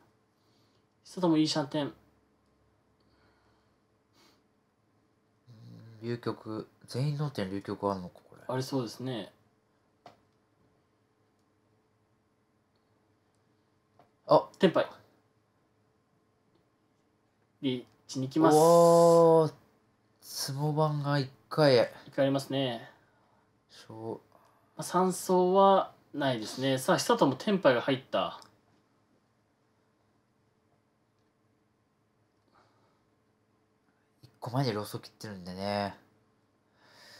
A: 久ともいいシャンテン。
B: 流局、全員の点流局あるのか、
A: これ。ありそうですね。あ天敗。リーチに行きます。
B: おー、相番が1
A: 回。1回ありますね。そう。まあ、3走はないですねさあ久友テンパイが入った1個までローソ切ってるんでね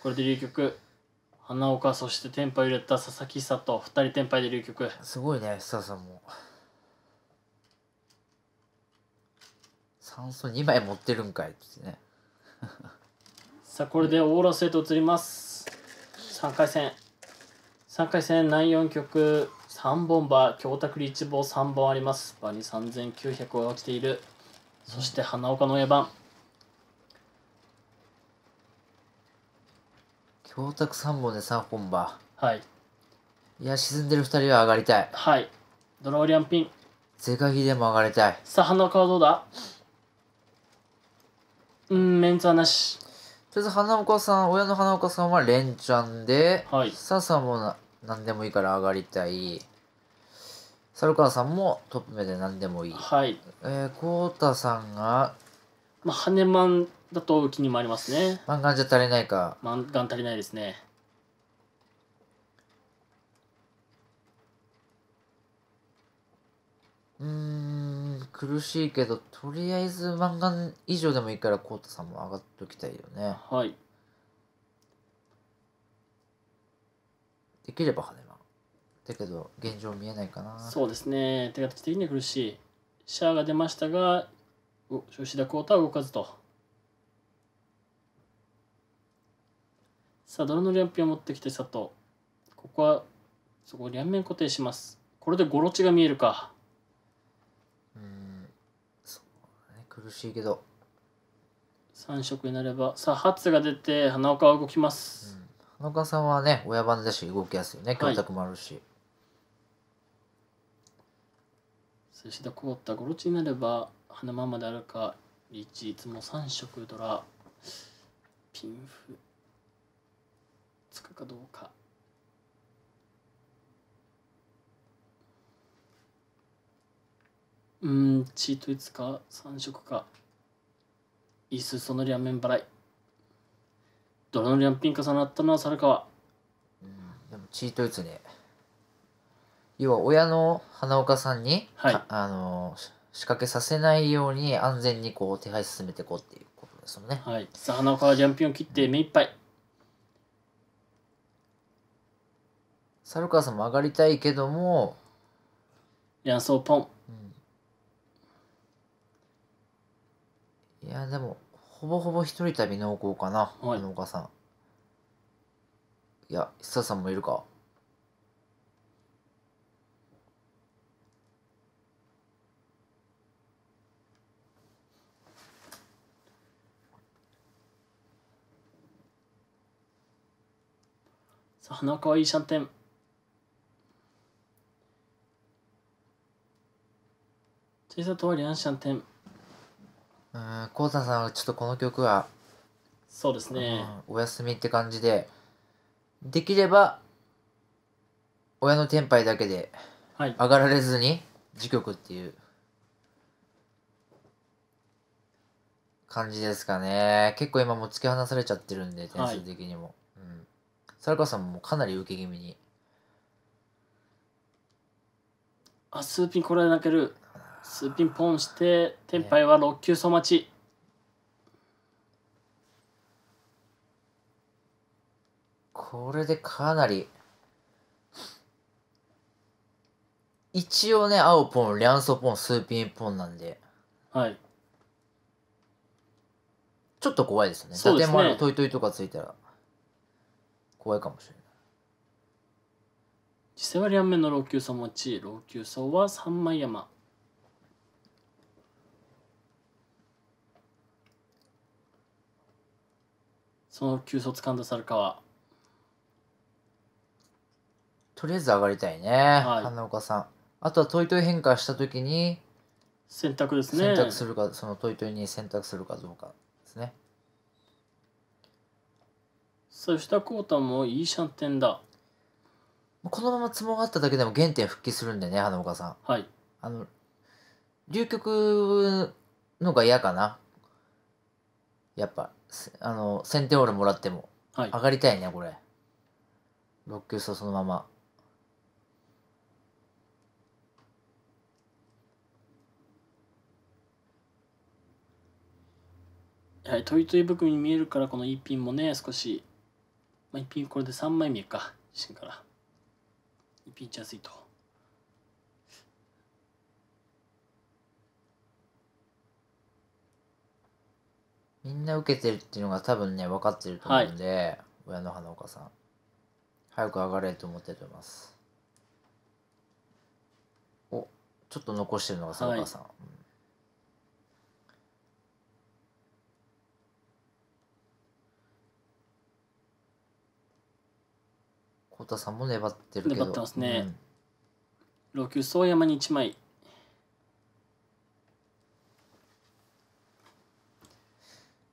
A: これで流局花岡そしてテンパイ入れた佐々木久と2人テンパイで流局すごいね久さんも
B: 酸素2枚持ってるんかいってね
A: さあこれでオーラスへと移ります3回戦3回戦内4局3本馬京卓立望3本あります馬に3900が落ちているそして花岡の親番
B: 京卓3本で3本馬はいいや沈んでる2人は上がりたいはいドラオリアンピンゼカギでも上がりたいさあ花岡はどうだうんメンツはなしとりあえず花岡さん親の花岡さんは連チャンで、はい、さあ3本何でもいいから上がりたい猿川さんもトップ目で何でもいいはいえー、コータさんがまあ
A: 羽マンだとうにもありますね
B: マンガンじゃ足りないか
A: マンガン足りないですね
B: うん苦しいけどとりあえずマン以上でもいいからコータさんも上がっときたいよねはいできれば羽間だけど現状見えないかなそうで
A: すね手形的に苦しいシャアが出ましたが吉田浩太は動かずとさあドラのリャンピを持ってきて佐藤ここはそこを両面固定しますこれでゴロチが見えるかうんそうね苦しいけど3色になればさあハツが出て花岡は動きます、うん
B: 田中さんはね親番だし動きやすいよね教託もあるし、はい、
A: そして凍ったゴロチになれば花ままであるかリーいつも3色ドラピンフつくかどうかうんチートいつか3色かいすそのりはメンバライドラのンピン重なったの猿川
B: でもチートイツね要は親の花岡さんに、はい、あの仕掛けさせないように安全にこう手配進めていこうっていう
A: ことですもんね。はい、さあ花岡はジャンピンを切って目いっぱい。
B: 猿川さんも上がりたいけども。
A: やそうポン。
B: うん、いやでもほぼほぼ一人旅濃厚かな、はい、お母さんいや久田さんもいるか
A: さあ花かいいシャンテン小さとはりアンシャンテンうん高さんはちょっとこの曲はそうですね、うん、
B: お休みって感じでできれば親の天杯だけで上がられずに自曲っていう感じですかね結構今も突き放されちゃってるんで点数的にも、はい、うん猿川さんもかなり受け気味に
A: あスーピンこれ泣けるスピンポンして天杯は6球走待ち、
B: これでかなり一応ね青ポン両ソポン数ピンポンなんではい
A: ちょっと怖いですねそうですねト
B: イトイとかついたら
A: 怖いかもしれない実際は両面の老朽層持ち老朽層は三枚山その旧卒さる猿川
B: とりあえず上がりたいね、はい花岡さんあとはトイトイ変化した時に選択ですね選択するか、そのトイトイに選択するかど
A: うかですねそしたらコータもいいシャンテンだ
B: このまま相撲があっただけでも原点復帰するんでね花岡さんはいあの流局のが嫌かなやっぱあの先手オールもらっても上がりたいね、はい、これ6球層そのまま
A: はいトイトイ袋に見えるからこの一ピンもね少し、まあ、一ピンこれで3枚見えか身から E ピン打ちやすいと。
B: みんな受けてるっていうのが多分ね分かってると思うんで、はい、親の花岡さん早く上がれと思ってると思いますおちょっと残してるのが佐岡さん、はいん
A: 太田さんも粘ってるけど粘ってますね、うん、老総山に1枚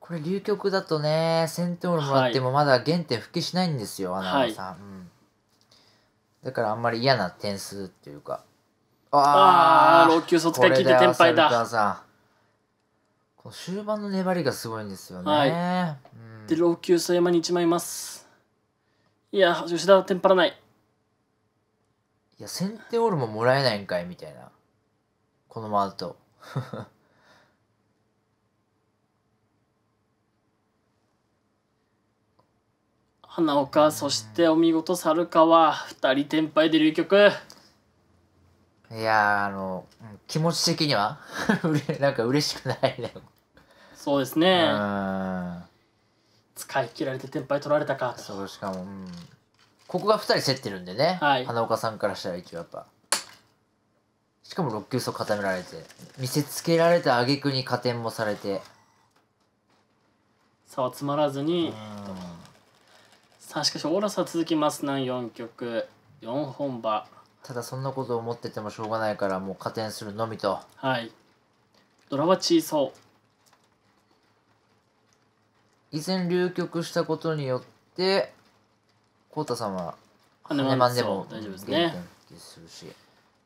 B: これ流局だとね先手オールもらってもまだ原点復帰しないんですよ、はい、穴山さん、はいうん、だからあんまり嫌な点数っていうかああ老朽卒界聞いて天敗だ
A: この終盤の粘りがすごいんですよね、はいうん、で老朽曽山に1枚いますいや吉田はテンパらないいや先手オールももらえ
B: ないんかいみたいなこのままだと
A: 花岡そしてお見事猿川2人天敗で流局
B: いやあの気持ち的には なんか嬉しくないね
A: そうですね使い切られて天敗取られたかそうしかも、うん、
B: ここが2人競ってるんでね、はい、花岡さんからしたら一応やっぱしかも6球層固められて見せつけられた挙句に加点もされて
A: 差は詰まらずに、うんさあしかしオーラスは続きますなん4曲4本場
B: ただそんなことを思っててもしょうがないからもう加点するのみと
A: はいドラはソー
B: 以前流局したことによって浩太さんは羽マンでも大丈夫ですね
A: するし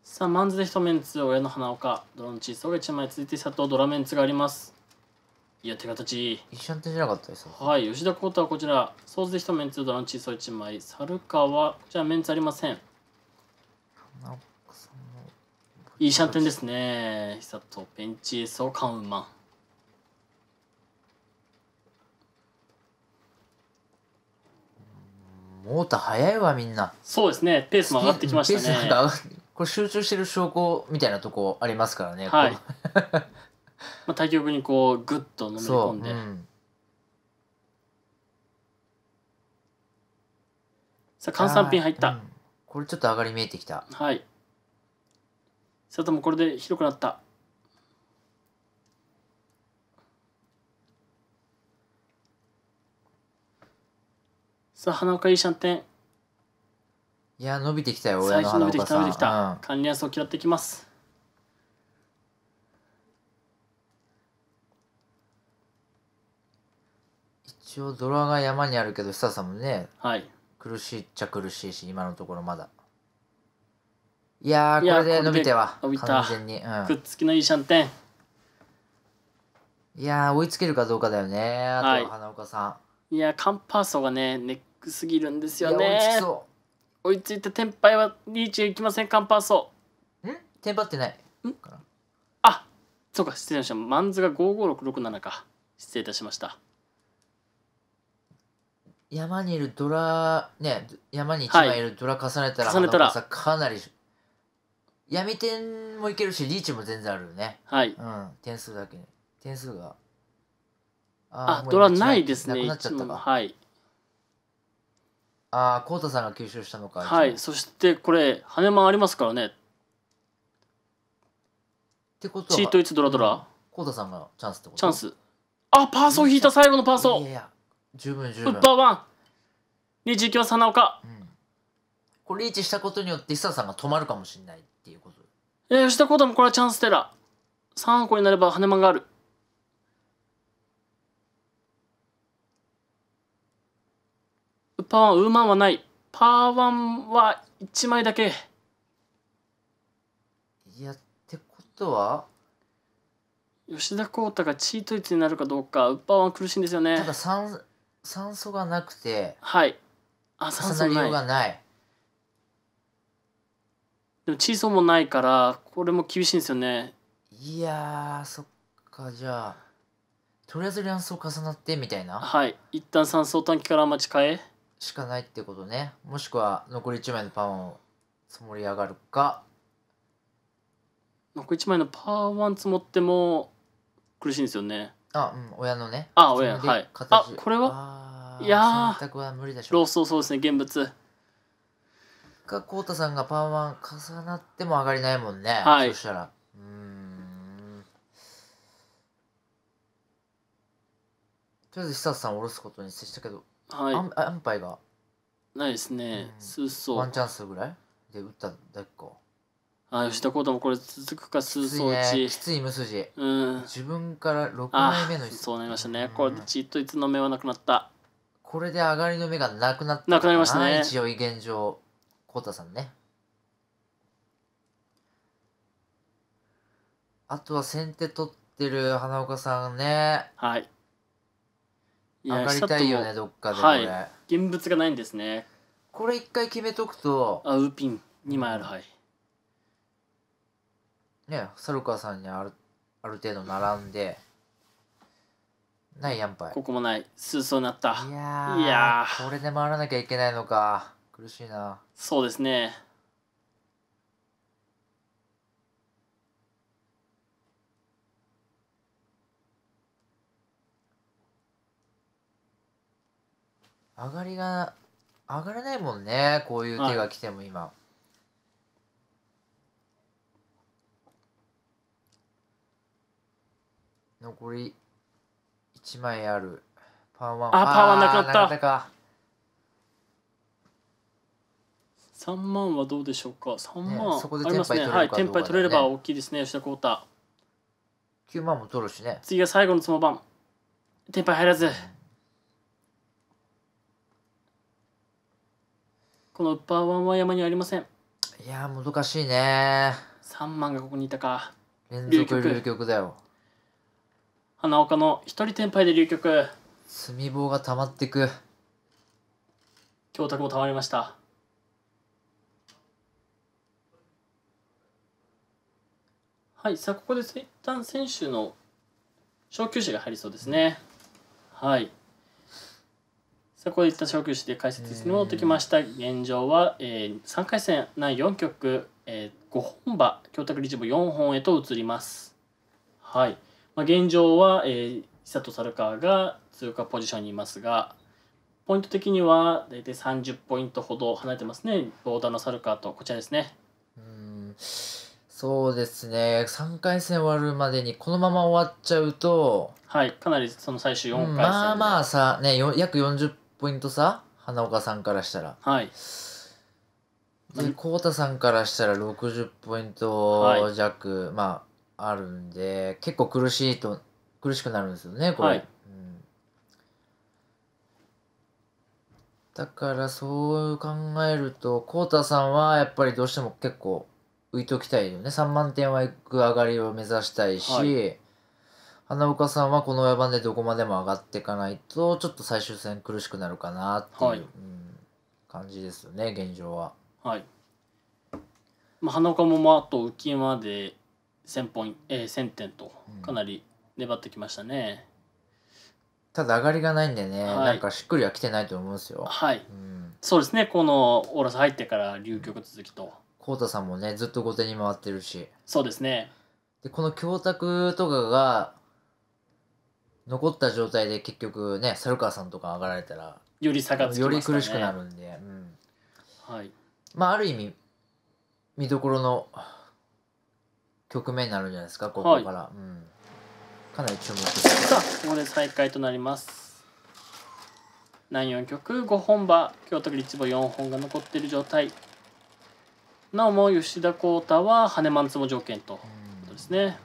A: さあマンズで一面ン親の花岡ドロンチーソが1枚続いて佐藤ドラメンツがありますいや手形
B: 一ンじゃなかったです
A: はい吉田ー太はこちらソースで一面めんドランチーソー1枚猿川こちらメンツありませんいいシャンテンですね久とペンチーソーカンマン
B: モーター早いわみんなそうですねペースも上がってきましたねこれ集中してる証拠みたいなとこありますからねはい
A: まあ、対局にこうグッと飲み込んで、うん、
B: さあ算ピン入った、うん、これちょっと上がり見えてきた
A: はいさあともこれで広くなったさあ花岡いいシャンテン
B: いや伸びてきたよの花岡さん最初伸びてきた伸びてきた、
A: うん、関連を嫌ってきます
B: 一応ドラが山にあるけどスタさんもねはい苦しいっちゃ苦しいし今のところまだいやーこれで伸びては完全に、うん、くっ
A: つきのいいシャンテン
B: いやー追いつけるかどうかだ
A: よねあとい花岡さいやカンパーソがねネックすぎるんですん、よいや追いつきねそ追いついた天敗はリーチいきませんカンパーソうんテンってないあそうか失礼しましたマンズが5567か失礼いたしました
B: 山にいるドラね山に一枚いるドラ重ねたら,、重ねたらさかなり闇
A: 点
B: もいけるしリーチも全然あるよねはい、うん点数だけ点数が
A: ああドラないですねなくなっちゃったか、はい
B: ああ浩太さんが吸収したのかは
A: いそしてこれ羽間ありますからねってことはチートイツドラドラコうタさんがチャンスってことチャンスあパーソン引いた最後のパーソいンやいや十分十分ウッパーワン21キロ花岡、
B: うん、これリーチしたことによって久さんが止まるかもしれないっていうことえー、
A: 吉田幸太もこれはチャンステラ三個になれば羽間があるウッパーワンウーマンはないパーワンは一枚だけいやってことは吉田幸太がチート率になるかどうかウッパーワン苦しいんですよねただ3酸素がなくてはいあ酸素重なりようがないでも窒素もないからこれも厳しいんですよね
B: いやーそっ
A: かじゃあ
B: とりあえず卵巣重なってみたいなは
A: い一旦酸素短期から待ち替えしかないってことねもしくは残り1枚のパワーを積もり上がるか残り1枚のパワー1積もっても苦しいんですよねあ、うん、親のね。あ、親の、はい。あ、これはいやー、は無理でしょう。そうそうですね、現物。
B: か、こうたさんがパンワン重なっても上がりないもんね。はい。そしたら。うん。とりあえず、久さん下ろすことに接したけど、
A: はい。安イが。ないですね。数層。ワンチャンスぐらいで打っただけか。ああ吉田幸太もこれ続くか数走ち、ね、きつい無筋、うん、自分から6枚目のそうなりましたね、うん、これでちっといつの目はなくなった
B: これで上がりの目がなくなったなくなりましたね一
A: 応現状浩太さんね
B: あとは先手取ってる花岡さんねはい
A: 上がりたいよねどっかでこれ、はい、現物がないんですねこれ一回決めとくとあウーピン2枚あるはい
B: ね猿川さんにあるある程度並んで
A: ないやんぱいここもないそうになったいやいや
B: これで回らなきゃいけないのか
A: 苦しいなそうですね
B: 上がりが上がれないもんねこういう手が来ても今、残り1枚あるパーワあパーワなくなったなか
A: 3万はどうでしょうか3万、ね、そこでテンパイ取れるか、ね、はいテンパイ取れれば大きいですね吉田浩太
B: 9万も取るしね
A: 次が最後の相撲番テンパイ入らず、このパーワは山にありませんいや
B: 難しいね
A: 3万がここにいたか連続流局だよ花岡の一人天敗で流局炭
B: 棒が溜まってく
A: 教託も溜まりましたはいさあここで一旦選手の小級止が入りそうですねはいさあここで一旦小級止で解説に戻ってきました現状は、えー、3回戦内4局、えー、5本場教託理事部4本へと移りますはいまあ、現状は、えー、久渡猿川が通過ポジションにいますが、ポイント的には大体30ポイントほど離れてますね、ボーダーの猿川とこちらですね。うん
B: そうですね3回戦終わるまでにこのまま終わっちゃうと
A: はいかなりその最終4回戦、うん、ま
B: あまあさね約40ポイント差花岡さんからしたらはいで浩太さんからしたら60ポイント弱、はい、まああるんで結構苦しいと苦しくなるんですよねこれ、はい、うん、だからそう考えると浩太さんはやっぱりどうしても結構浮いときたいよね3万点はいく上がりを目指したいし、はい、花岡さんはこの親番でどこまでも上がっていかないとちょっと最終戦苦しくなるかなっていう、はいうん、感じですよね現状は。
A: はいまあ、花岡もまああと浮きまで1000ポイント、えー、点とかなり粘ってきましたね、うん、
B: ただ上がりがないんでね、はい、なんかしっくりはきてないと思うんですよは
A: い、うん、そうですねこのオーラス入ってから流局続きと
B: 浩太、うん、さんもねずっと後手に回ってるし
A: そうですね
B: でこの教託とかが残った状態で結局ね猿川さんとか上がられたらより差がつき、ね、より苦しくなるんで、うん、はいまあある意味見どころの局面になるんじゃないですかここから、はい、うん、かなり注目して
A: さあここで再開となります南4局5本場京都立母4本が残っている状態なおも吉田幸太は羽マンツ条件というとですね、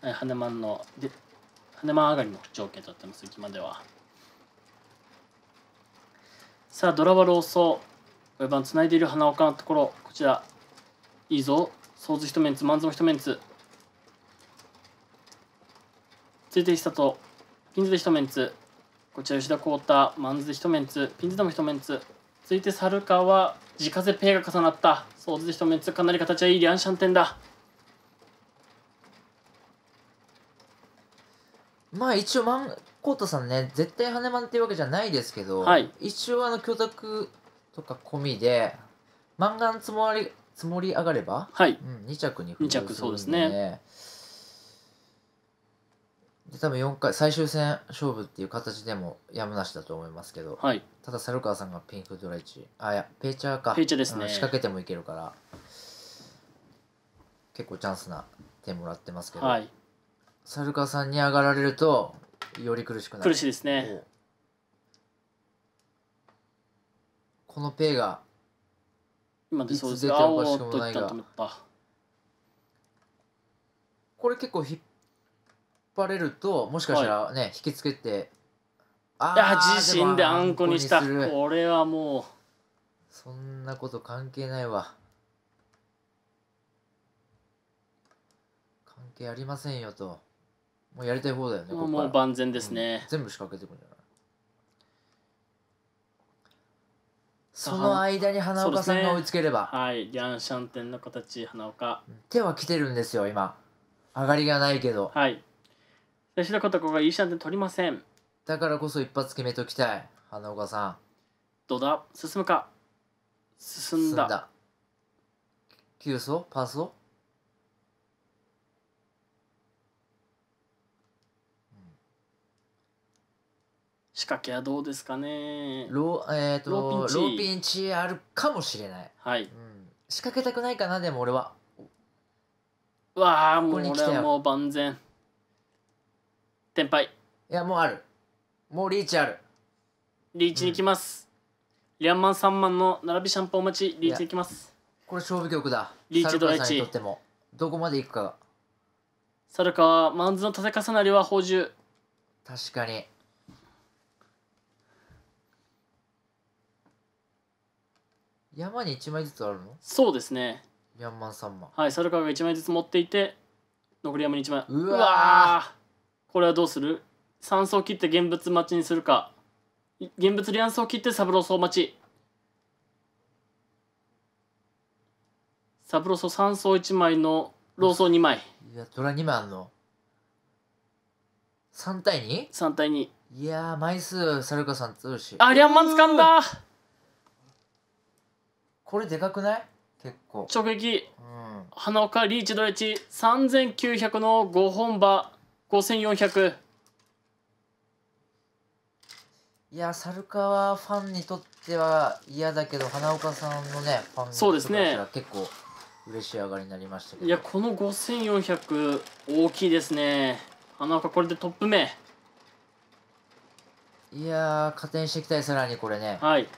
A: はい、羽マンので羽マン上がりの条件となってます今ではさあドラはローソー5番つないでいる花岡のところこちらいいぞソー一メンツ、マも一メンツ。ついて久と、ピンズで一メンツ。こちら吉田幸太、マンズで一メンツ、ピンズでも一メンツ。続いて猿川、自家製ペイが重なった。ソーで一メンツ、かなり形はいいリアンシャンテンだ。まあ一
B: 応マンコートさんね絶対羽マンっていうわけじゃないですけど、はい、一応あの教託とか込みで漫画のつもり積もり上がれば、はい、うん、2着に二着そうですねで多分4回最終戦勝負っていう形でもやむなしだと思いますけど、はい、ただ猿川さんがピンクドライチあいやペーチャーかペーチャーですね、うん、仕掛けてもいけるから結構チャンスな点もらってますけど、はい、猿川さんに上がられるとより苦しくなる苦しいですねこのペイが今でそうですあおっといったと思ったこれ結構引っ張れるともしかしたらね、はい、引きつけてああ自身であんこにしたこれはもうそんなこと関係ないわ関係ありませんよともうやりたい方だよねもう万全ですね、
A: うん、全部仕掛けてくるんじゃないその間
B: に花岡さんが追
A: いつければ、ね、はいリャンシャンテンの形花岡手は来てるんですよ今上がりがないけどはい田ことこがいいシャン
B: テン取りませんだからこそ一発決めときたい花岡さん
A: どうだ進むか進んだ進んだ
B: 急走パスを
A: 仕掛けはどうですかねロ,、えーと、とローピ
B: ンチあるかもしれない、はい、うん、仕掛けたくないかなでも俺は
A: わあもう俺はもう万全天敗いやもうあるもうリーチあるリーチにきます、うん、リアンマン三万の並びシャンパンお待ちリーチにきますこれ勝負曲だリーチドライチどこまでいくか猿川マンズの立て重なりは宝珠確かに山に1枚ずつあるのそうですねミャンマーサンマはい猿川が1枚ずつ持っていて残り山に1枚うわこれはどうする山荘切って現物待ちにするか現物リ離安を切って三郎荘待ち三郎荘三層1枚の老僧2枚
B: いやドラ2枚あんの3対 2?3 対2いや枚数サルカさん強いしあリャ
A: ンマン掴んだこれでかくない結構直撃、うん、花岡リーチドレッジ3900の5本場5400
B: いや猿川ファンにとっては嫌だけど花岡さんのねファンの人は結構嬉しい上がりになりましたけど、い
A: やこの5400大きいですね花岡これでトップ目
B: いや加点していきたいさらにこれね
A: はい、うん、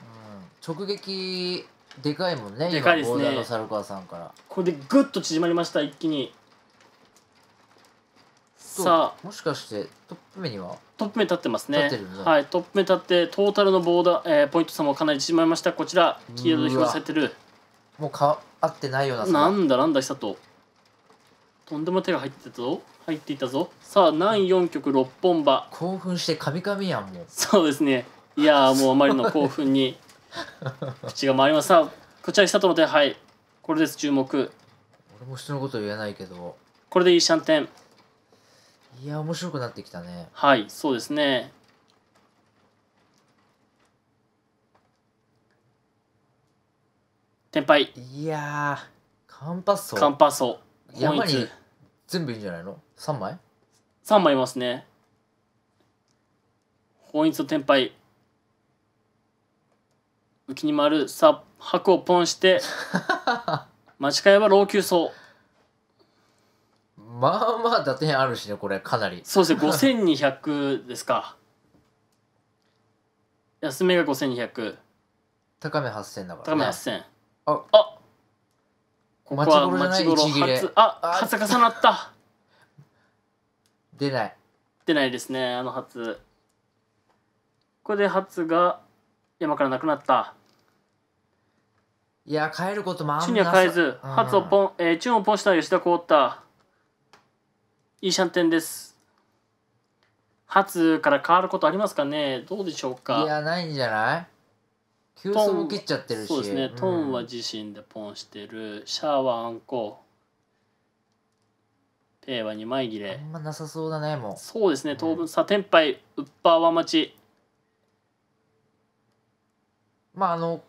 A: 直撃
B: でかいもんねでかいですねボーダーの猿川さんから
A: これでぐっと縮まりました一気にさあもしかしてトップ目にはトップ目立ってますね、ね、はいトップ目立ってトータルのボーダー、えー、ポイント差もかなり縮まりましたこちら黄色で表示されてる
B: もうか合ってないようなな
A: んだなんだ久ととんでも手が入ってたぞ入っていたぞさあ何4曲6本場
B: 興奮してカミカミやんもう
A: そうですねいやもうあまりの興奮に 口が回りますさあこちら久との手配これです注目
B: 俺も人のこと
A: 言えないけどこれでいいシャンテンいや面白くなってきたねはいそうですね天敗いやカンパッソカンパッソ山に全部いいんじゃないの3枚 ?3 枚いますね本一と天敗浮きに丸さ白をポンして間違えば老朽層
B: まあまあ打点あるしねこれかなりそうですね
A: 5200 ですか安めが5200高
B: め8000だから、ね、高め8000ああこ
A: こは町頃初あ初重なった 出ない出ないですねあの初ここで初が山からなくなったい
B: や帰ることもあんま地には帰ず、初を
A: ポン、えー、チュンをポンした吉田凍ったいいシャンテンです初から変わることありますかねどうでしょうかいや
B: ないんじゃない
A: 急速も切っちゃってるしそうですね、うん、トンは自身でポンしてるシャーはあんこペイは2枚切れあんま
B: なさそうだね
A: もうそうですね当分、うん、さ天敗ウッパーは待ち
B: まああの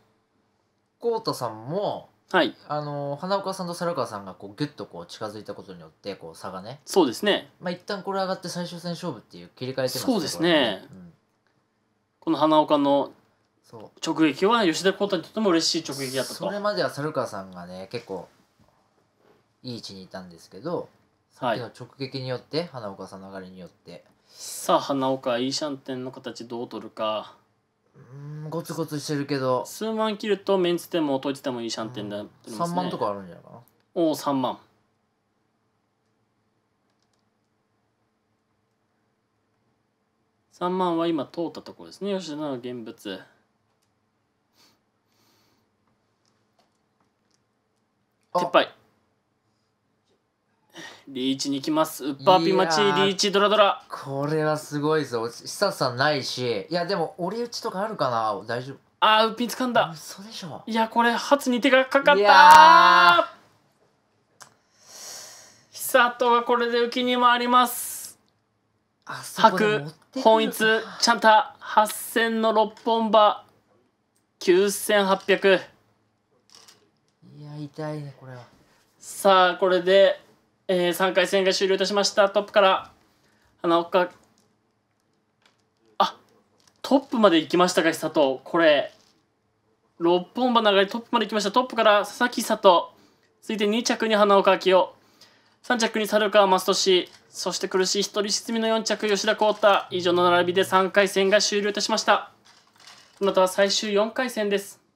B: コーさんもはいあの花岡さんと猿川さんがこうギュッとこう
A: 近づいたことによってこう差がね、そうですね
B: まあ、一旦これ上がって最終戦勝負っていう
A: 切り替えてますそうですねこうん、この花岡の直撃は吉田浩太にとっても嬉しい直撃だったそ
B: れまでは猿川さんがね結構いい位置にいたんですけど、さっきの直撃によって花岡さんの流れによっ
A: てさあ花岡イーシャンテンの形どう取るか
B: うんゴツゴツしてるけど
A: 数万切るとメンツでも閉じてもいいシャンテンだ、な3万とかあるんじゃないかなおお3万3万は今通ったところですね吉田の現物撤廃リーチに行きますウッパーピンマチリーチドラドラ
B: これはすごいぞ久ささんないしいやでも俺り打ちとかあるかな大丈夫
A: あーウッピン掴んだ嘘でしょいやこれ初に手がかかった久人がこれで浮きに回りますあ白本一ちゃんた八千の六本馬九千八百
B: いや痛いねこれは
A: さあこれでえー、3回戦が終了いたしましたトップから花岡あトップまで行きましたか久藤これ6本馬長上トップまで行きましたトップから佐々木久藤続いて2着に花岡明夫3着に猿川増俊そして苦しい一人沈みの4着吉田幸太以上の並びで3回戦が終了いたしましたこの後は最終4回戦です